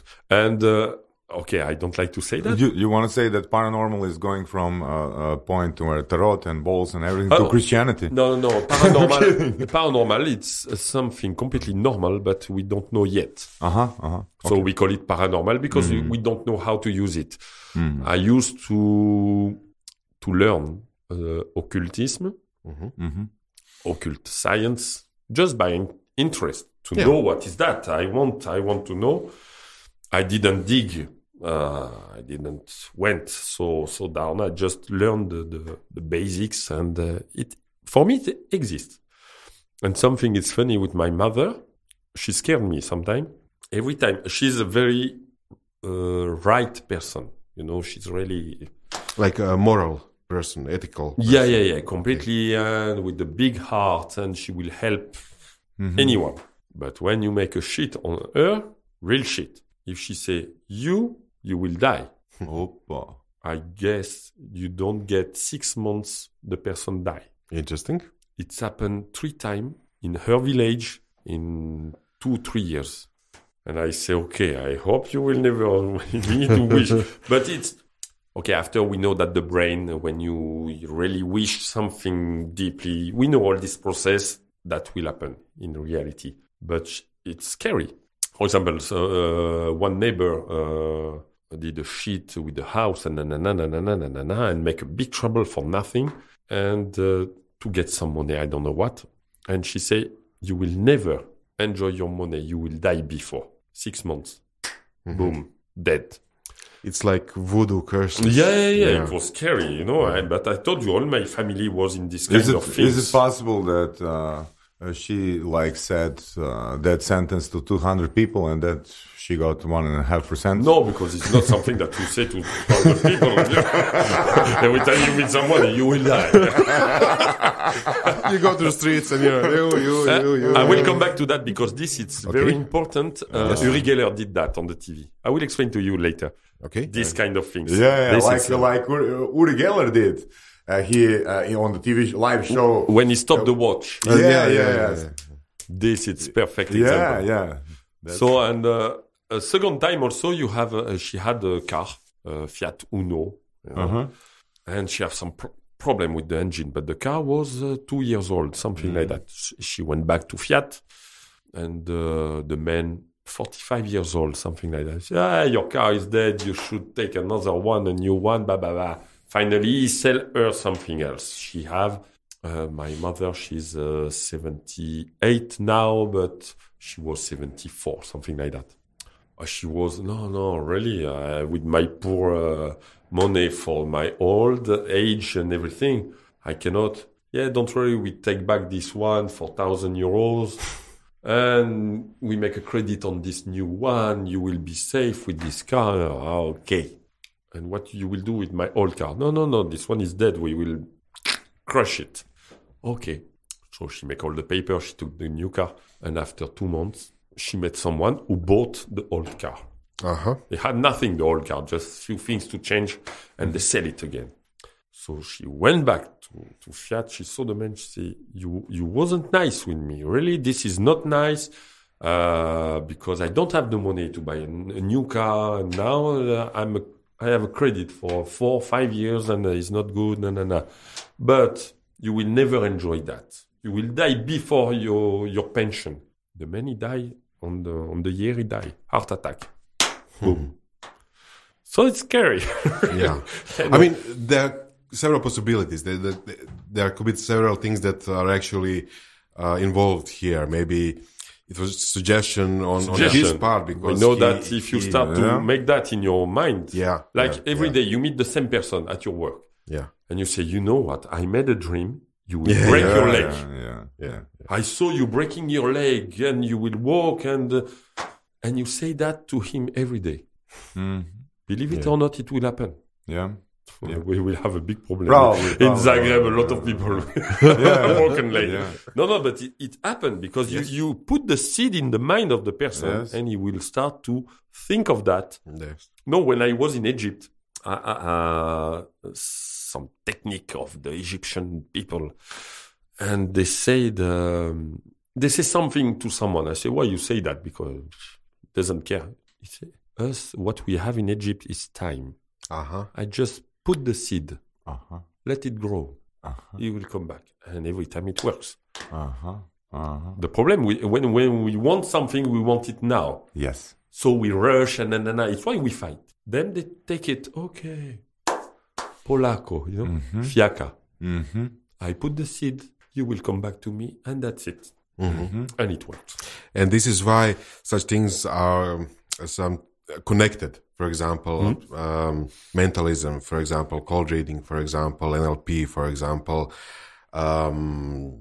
and uh, okay, I don't like to say that. You, you want to say that paranormal is going from uh, a point where tarot and balls and everything to oh. Christianity? No, no, no. Paranormal, <laughs> <laughs> paranormal, it's uh, something completely normal, but we don't know yet. Uh huh. Uh huh. Okay. So we call it paranormal because mm. we don't know how to use it. Mm. I used to to learn uh, occultism, mm -hmm. -hmm. occult science, just by interest to yeah. know what is that. I want, I want to know. I didn't dig uh, I didn't went so so down. I just learned the, the, the basics, and uh, it for me it exists. And something is funny with my mother. She scared me sometimes. Every time she's a very uh, right person, you know. She's really like a moral person, ethical. Person. Yeah, yeah, yeah. Completely okay. Uh, with a big heart, and she will help mm -hmm. anyone. But when you make a shit on her, real shit. If she say you you will die. Opa. I guess you don't get six months, the person die. Interesting. It's happened three times in her village in two, three years. And I say, okay, I hope you will never <laughs> need to wish. <laughs> but it's okay. After we know that the brain, when you really wish something deeply, we know all this process that will happen in reality. But it's scary. For example, so, uh, one neighbor, uh, did a shit with the house and na na na na na na na na and make a big trouble for nothing and uh, to get some money I don't know what and she say you will never enjoy your money you will die before six months mm-hmm. boom dead it's like voodoo curses. Yeah, yeah, yeah, yeah. It was scary, you know. Yeah. I, but I told you all my family was in this kind is it, of things. Is it possible that uh, uh, she like said uh, that sentence to 200 people and that she got one and a half percent no because it's not something that you say to 200 people <laughs> Every time you meet somebody you will die <laughs> you go to the streets and you're you, you, uh, you, you, i will come back to that because this is okay. very important uh, uh yes. uri geller did that on the tv i will explain to you later okay this kind of things yeah, yeah like, uh, like uri geller did uh, uh, here on the TV live show. When he stopped uh, the watch. yeah, yeah, yeah, This is perfect Yeah, yeah. so and a second time also you have she had a car Fiat Uno, uh-huh. and she have some problem with the engine, but the car was uh, two years old, something mm like that. She went back to Fiat, and uh, the man, 45 years old, something like that. Yeah, your car is dead. You should take another one, a new one. Blah blah blah finally sell her something else. She have uh, my mother. She's uh, 78 now, but she was 74, something like that. Uh, she was no, no, really, uh, with my poor uh, money for my old age and everything, I cannot. Yeah, don't worry. We take back this one for thousand euros. and we make a credit on this new one. You will be safe with this car. Okay and what you will do with my old car. No, no, no, this one is dead. We will crush it. Okay. So she make all the paper. She took the new car, and after two months, she met someone who bought the old car. Uh-huh. They had nothing, the old car, just few things to change, and they sell it again. So she went back to, to Fiat. She saw the man. She said, "You you wasn't nice with me. Really, this is not nice." Uh, because I don't have the money to buy a, a new car. Now uh, I'm a I have a credit for four, five years and uh, it's not good, na, na, na. But you will never enjoy that. You will die before your, your pension. The man, he die on the, on the year he die. Heart attack. Boom. Hmm. So it's scary. <laughs> yeah. <laughs> I mean, there are several possibilities. There, there, there could be several things that are actually uh, involved here. Maybe it was a suggestion on, suggestion. on his part because we know he, that if you he, start to make that in your mind, yeah, like yeah, every yeah. day you meet the same person at your work, yeah, and you say, you know what, I made a dream. You will break your leg. Yeah, yeah, I saw you breaking your leg, and you will walk, and uh, and you say that to him every day. Mm. Believe it or not, it will happen. Yeah. Yeah, we will have a big problem probably, in probably. Zagreb. A lot of people yeah, <laughs> <laughs> walking late. Yeah. No, no, but it, it happened because yes. you, you put the seed in the mind of the person, yes. and he will start to think of that. Yes. No, when I was in Egypt, uh, uh, some technique of the Egyptian people, and they said um, they say something to someone. I say, why you say that? Because doesn't care. He say, us, what we have in Egypt is time. Uh-huh. I just Put the seed. Uh-huh. Let it grow. Uh-huh. will come back. And every time it works. Uh-huh. uh-huh. The problem we, when when we want something, we want it now. Yes. So we rush and then it's why we fight. Then they take it. Okay, Polaco, you know, mm-hmm. fiaca. Mm-hmm. I put the seed. You will come back to me, and that's it. Mm-hmm. And it works. And this is why such things are some connected for example, mm-hmm. um, mentalism, for example, cold reading, for example, NLP, for example, um,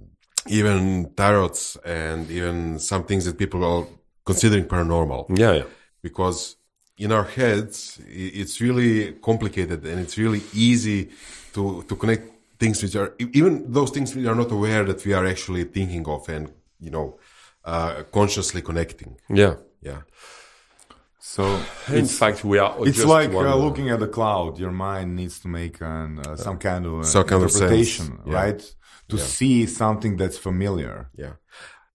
even tarots and even some things that people are considering paranormal. Yeah, yeah. Because in our heads, it's really complicated and it's really easy to, to connect things which are, even those things we are not aware that we are actually thinking of and, you know, uh, consciously connecting. Yeah. Yeah. So in fact, we are. It's like uh, looking at the cloud. Your mind needs to make an, uh, some kind of some kind interpretation, of yeah. right? To yeah. see something that's familiar. Yeah,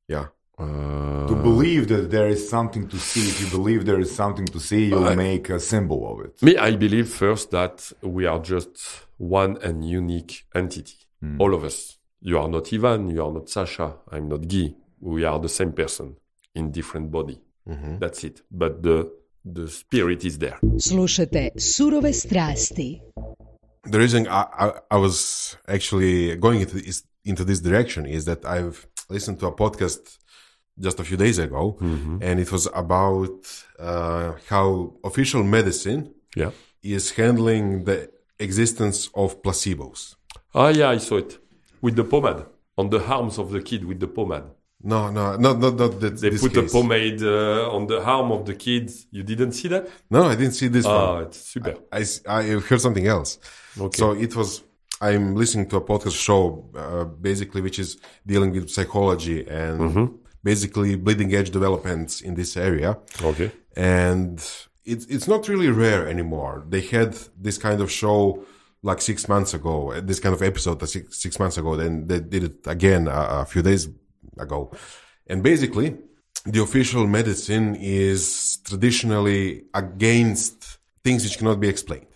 yeah. Uh, to believe that there is something to see. If you believe there is something to see, you'll I, make a symbol of it. Me, I believe first that we are just one and unique entity. Mm. All of us. You are not Ivan. You are not Sasha. I'm not Guy. We are the same person in different body. Mm -hmm. That's it. But the the spirit is there. Slušate Surove strasti. The reason I, I, I was actually going into this, into this, direction is that I've listened to a podcast just a few days ago, mm-hmm. and it was about uh, how official medicine yeah. is handling the existence of placebos. Ah, yeah, I saw it with the pomade on the arms of the kid with the pomade. No, no, not, not, not that. They put case. a pomade uh, on the arm of the kid. You didn't see that? No, I didn't see this ah, one. it's super. I, I, I, heard something else. Okay. So it was, I'm listening to a podcast show, uh, basically, which is dealing with psychology and mm -hmm. basically bleeding edge developments in this area. Okay. And it's it's not really rare anymore. They had this kind of show like six months ago, uh, this kind of episode six, six months ago. Then they did it again a, a few days ago. And basically, the official medicine is traditionally against things which cannot be explained.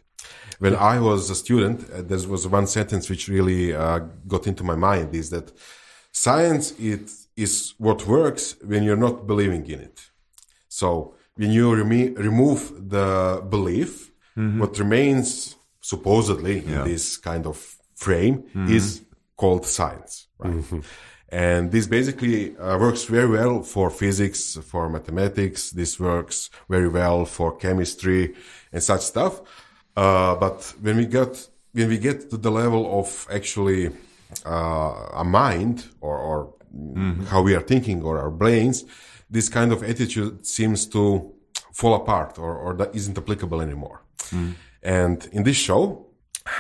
When I was a student, uh, there was one sentence which really uh, got into my mind is that science it is what works when you're not believing in it. So when you remove the belief, mm-hmm. what remains supposedly yeah. in this kind of frame mm-hmm. is called science. Right? Mm-hmm. And this basically uh, works very well for physics, for mathematics. This works very well for chemistry and such stuff. Uh, but when we get when we get to the level of actually uh, a mind or, or mm-hmm. how we are thinking or our brains, this kind of attitude seems to fall apart or, or that isn't applicable anymore. Mm. And in this show,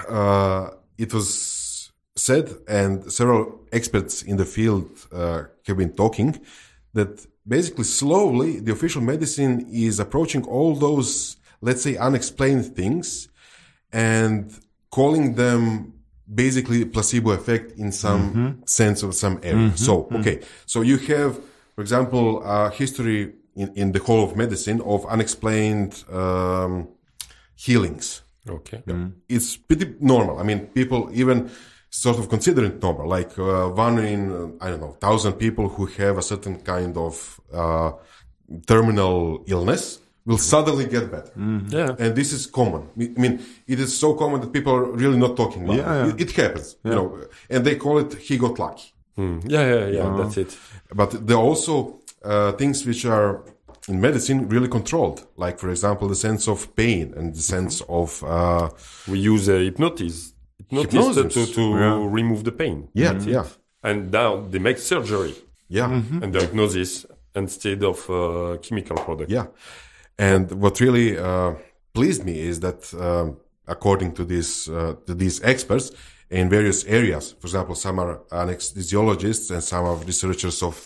uh, it was said, and several experts in the field uh, have been talking, that basically slowly the official medicine is approaching all those, let's say, unexplained things and calling them basically placebo effect in some mm-hmm. sense of some area. Mm-hmm. So, mm-hmm. okay. So you have, for example, a history in, in the whole of medicine of unexplained um, healings. Okay. Mm-hmm. It's pretty normal. I mean, people even sort of considered normal, like uh, one in, uh, I don't know, thousand people who have a certain kind of uh, terminal illness will suddenly get better. Mm, yeah. And this is common. I mean, it is so common that people are really not talking about yeah, it. Yeah. It happens, yeah. you know, and they call it he got lucky. Hmm. Yeah, yeah, yeah, that's it. But there are also uh, things which are in medicine really controlled, like, for example, the sense of pain and the sense of. Uh, we use a hypnosis not hypnosis to, to yeah. remove the pain. Yeah, That's yeah. It. And now they make surgery. Yeah, mm-hmm. and diagnosis instead of uh, chemical product. Yeah, and what really uh, pleased me is that um, according to this uh, to these experts in various areas, for example, some are anesthesiologists and some are researchers of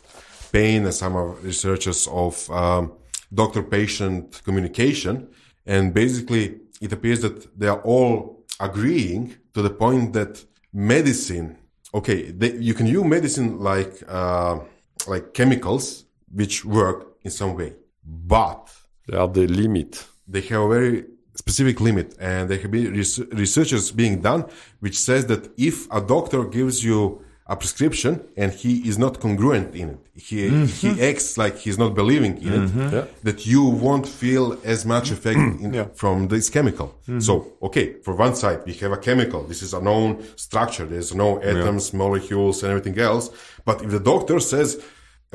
pain and some are researchers of um, doctor-patient communication, and basically it appears that they are all agreeing to the point that medicine, okay, they, you can use medicine like, uh, like chemicals, which work in some way, but they are the limit. They have a very specific limit and there have been researchers being done, which says that if a doctor gives you a prescription and he is not congruent in it. He mm -hmm. he mm-hmm. acts like he's not believing in mm -hmm. it. Mm-hmm. Yeah. That you won't feel as much effect <clears throat> in, yeah. from this chemical. Mm -hmm. So okay, for one side we have a chemical. This is a known structure. There's no atoms, yeah. molecules, and everything else. But if the doctor says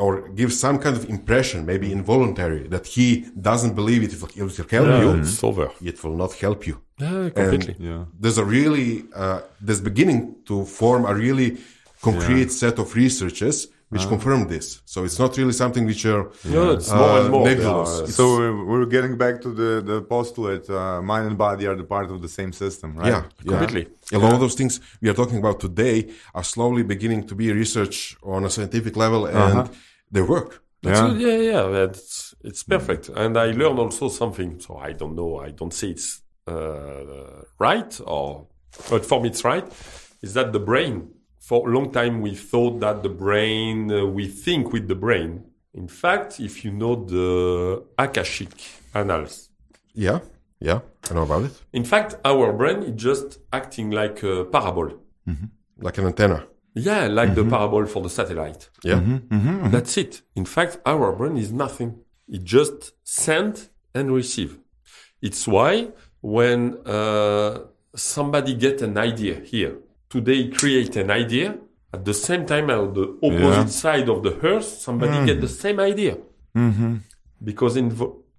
or gives some kind of impression, maybe involuntary, that he doesn't believe it will help you, it's over. It will not help you. Yeah, completely. And yeah. There's a really uh, there's beginning to form a really concrete yeah. set of researches which ah. confirm this. So it's not really something which are no, more and uh, more. So we're getting back to the, the postulate: uh, mind and body are the part of the same system, right? Yeah, completely. Yeah. A lot of those things we are talking about today are slowly beginning to be research on a scientific level, and uh-huh. they work. yeah. yeah, yeah, it's perfect. And I learned also something. So I don't know. I don't say it's uh, right or, but for me it's right. Is that the brain for a long time we thought that the brain uh, we think with the brain in fact if you know the akashic annals yeah yeah i know about it in fact our brain is just acting like a parabol mm -hmm. like an antenna yeah like mm -hmm. the mm-hmm. parabol for the satellite yeah mm -hmm. that's it in fact our brain is nothing it just send and receive it's why when uh, somebody get an idea here today create an idea at the same time on the opposite yeah. side of the hearse somebody mm. get the mm. same idea mm-hmm. because in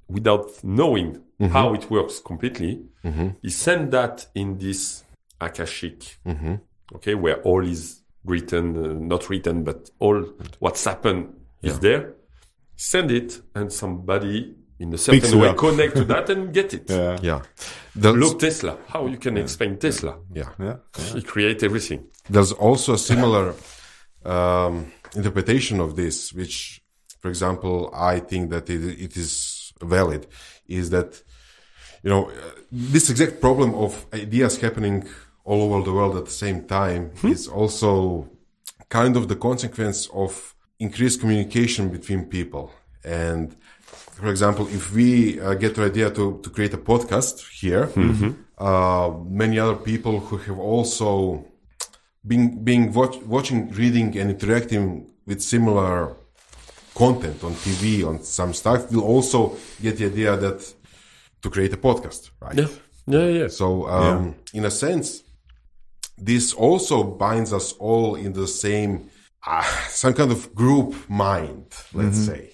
without knowing mm-hmm. how it works completely mm-hmm. he sent that in this akashic mm-hmm. okay where all is written uh, not written but all what's happened yeah. is there send it and somebody in a certain way connect to that and get it. <laughs> Yeah. yeah. There's Look Tesla. How you can yeah. explain Tesla? Yeah. yeah. He create everything. There's also a similar um, interpretation of this, which, for example, I think that it, it is valid, is that you know this exact problem of ideas happening all over the world at the same time hmm? is also kind of the consequence of increased communication between people and for example, if we uh, get the idea to, to create a podcast here, mm-hmm. uh, many other people who have also been, been watch, watching, reading, and interacting with similar content on TV, on some stuff, will also get the idea that to create a podcast, right? Yeah, yeah, yeah. So, um, yeah. in a sense, this also binds us all in the same, uh, <laughs> some kind of group mind, let's mm-hmm. say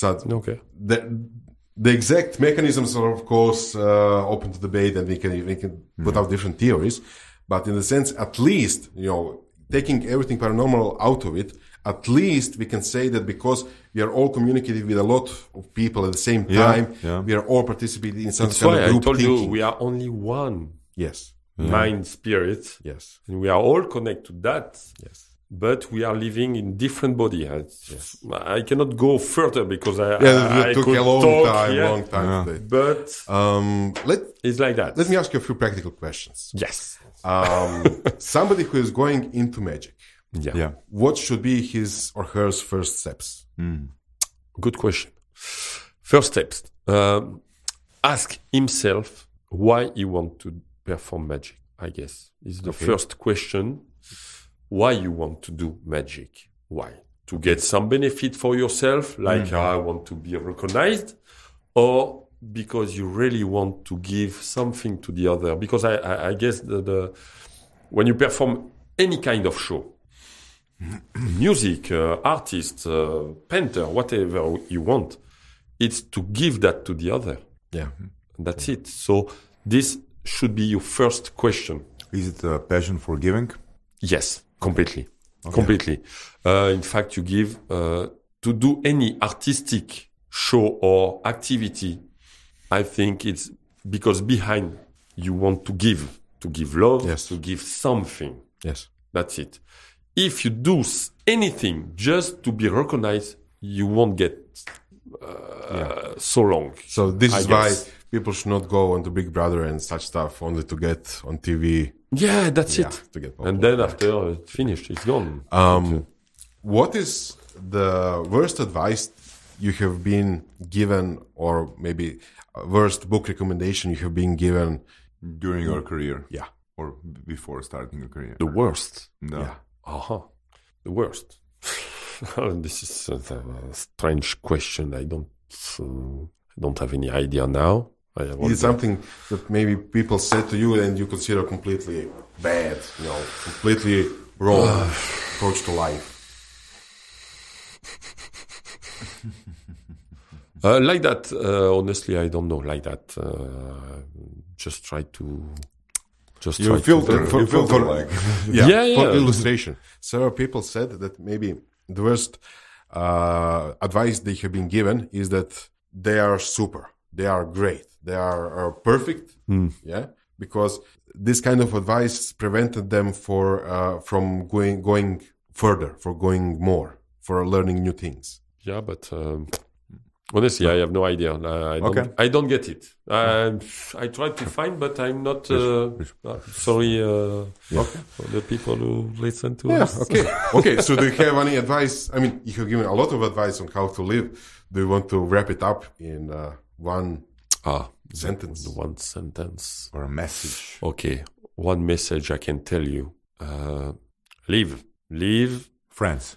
Sad, okay. the, the exact mechanisms are, of course, uh, open to debate and we can, we can mm-hmm. put hmm. out different theories. But in the sense, at least, you know, taking everything paranormal out of it, at least we can say that because we are all communicating with a lot of people at the same time, yeah, yeah. we are all participating in some That's kind of group I told thinking. you we are only one. Yes. Yeah. Mind, spirit. Yes. And we are all connected to that. Yes but we are living in different body. I, yes. I cannot go further because I, yeah, I took a long talk, time, yeah. long time. Yeah. But um, let it's like that. Let me ask you a few practical questions. Yes. Um, <laughs> somebody who is going into magic. Yeah. yeah. What should be his or her first steps? Mm. Good question. First steps: um, ask himself why he want to perform magic. I guess is the okay. first question why you want to do magic. Why? To get some benefit for yourself, like mm. I want to be recognized, or because you really want to give something to the other. Because I, I, I guess the, the, when you perform any kind of show, <clears throat> music, uh, artist, uh, painter, whatever you want, it's to give that to the other. Yeah, that's it. So this should be your first question. Is it a passion for giving? Yes. Completely. Okay. Completely. Uh, in fact, you give uh, to do any artistic show or activity. I think it's because behind you want to give, to give love, yes. to give something. Yes. That's it. If you do anything just to be recognized, you won't get uh, yeah. so long. So this I is guess. why people should not go on the Big Brother and such stuff only to get on TV. Yeah, that's yeah, it. To get and then after it's finished, it's gone. Um, what is the worst advice you have been given, or maybe uh, worst book recommendation you have been given during your career? Yeah, or before starting your career. The worst. No. Yeah. Uh huh. The worst. <laughs> Oh, this is a, strange question. I don't. Uh, don't have any idea now. Is something that maybe people said to you and you consider completely bad, you know, completely wrong <sighs> approach to life? <laughs> Uh, like that, uh, honestly, I don't know. Like that, uh, just try to. Just you filter, to, <laughs> for, you filter, like yeah, <laughs> yeah, yeah, For illustration, several people said that maybe the worst uh, advice they have been given is that they are super, they are great, they are, are perfect. Mm. Yeah, because this kind of advice prevented them for uh, from going going further, for going more, for learning new things. Yeah, but. Um... Honestly, I have no idea. I don't, okay. I don't get it. I, I tried to find, but I'm not. Uh, sorry uh, yeah. for the people who listen to yeah, us. Okay. okay. So, do you have any advice? I mean, you have given a lot of advice on how to live. Do you want to wrap it up in uh, one? Ah, sentence one sentence or a message okay one message i can tell you uh, leave leave france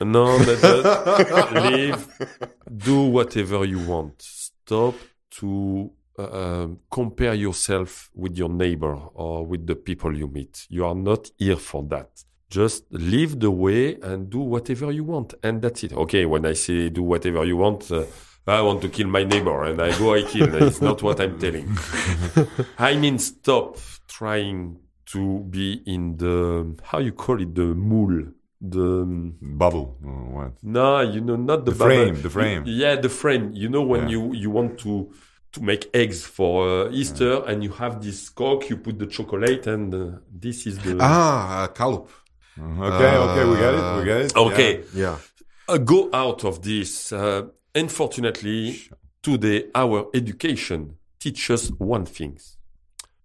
no <laughs> leave do whatever you want stop to uh, uh, compare yourself with your neighbor or with the people you meet you are not here for that just leave the way and do whatever you want and that's it okay when i say do whatever you want uh, I want to kill my neighbor and I go, I kill. it's not what I'm telling. <laughs> I mean, stop trying to be in the, how you call it, the moule the um, bubble uh, what no you know not the, the frame the frame you, yeah the frame you know when yeah. you you want to to make eggs for uh, easter yeah. and you have this cork you put the chocolate and uh, this is the ah uh, okay okay we got it we uh, got it okay yeah, yeah. Uh, go out of this Unfortunately, today our education teaches one thing.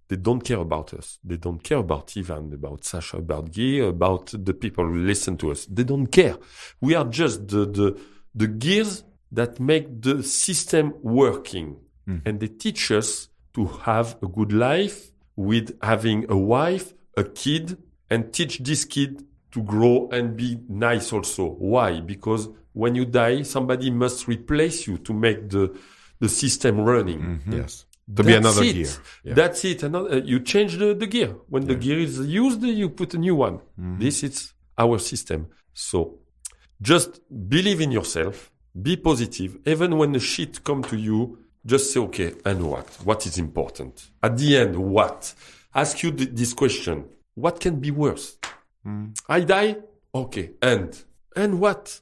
They don't care about us. They don't care about Ivan, about Sasha, about Guy, about the people who listen to us. They don't care. We are just the, the, the gears that make the system working. Mm. And they teach us to have a good life with having a wife, a kid, and teach this kid to grow and be nice also. Why? Because when you die, somebody must replace you to make the, the system running. Mm -hmm. Yes. To be another it. gear. Yeah. That's it. Another, uh, you change the, the gear. When yeah. the gear is used, you put a new one. Mm -hmm. This is our system. So just believe in yourself. Be positive. Even when the shit come to you, just say, okay, and what? What is important? At the end, what? Ask you th this question. What can be worse? Mm. I die? Okay. And, and what?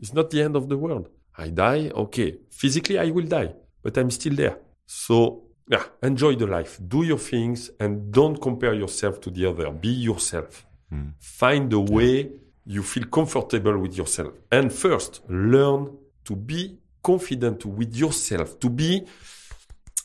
It's not the end of the world. I die, okay. Physically, I will die, but I'm still there. So, yeah, enjoy the life, do your things, and don't compare yourself to the other. Be yourself. Mm. Find a way you feel comfortable with yourself. And first, learn to be confident with yourself, to be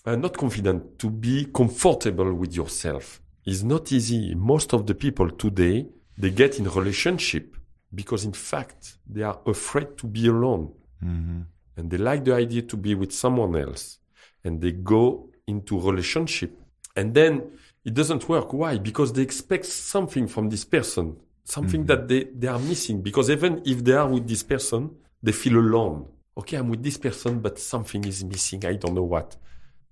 uh, not confident, to be comfortable with yourself is not easy. Most of the people today, they get in relationship because in fact they are afraid to be alone mm-hmm. and they like the idea to be with someone else and they go into relationship and then it doesn't work why because they expect something from this person something mm-hmm. that they, they are missing because even if they are with this person they feel alone okay i'm with this person but something is missing i don't know what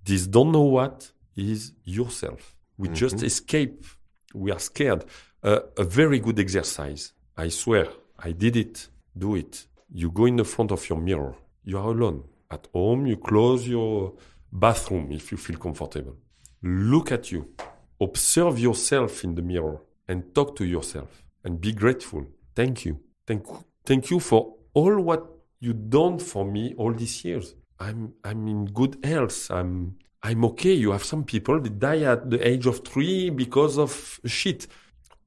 this don't know what is yourself we mm-hmm. just escape we are scared uh, a very good exercise I swear, I did it. Do it. You go in the front of your mirror. You are alone. At home, you close your bathroom if you feel comfortable. Look at you. Observe yourself in the mirror and talk to yourself and be grateful. Thank you. Thank, thank you for all what you done for me all these years. I'm, I'm in good health. I'm, I'm okay. You have some people that die at the age of three because of shit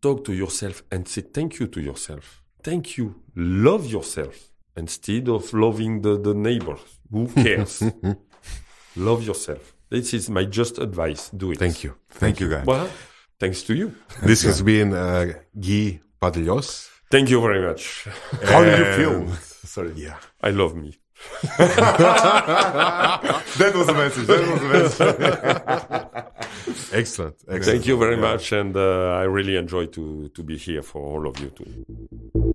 talk to yourself and say thank you to yourself. Thank you. Love yourself instead of loving the, the neighbor. Who <laughs> cares? love yourself. This is my just advice. Do it. Thank you. Thank, you, guys. Well, thanks to you. This has been uh, Guy Padillos. Thank you very much. How do you feel? Sorry. Yeah. I love me. <laughs> that was a message. That was a message. <laughs> <laughs> Excellent. Excellent. Thank you very yeah. much, and uh, I really enjoy to to be here for all of you too.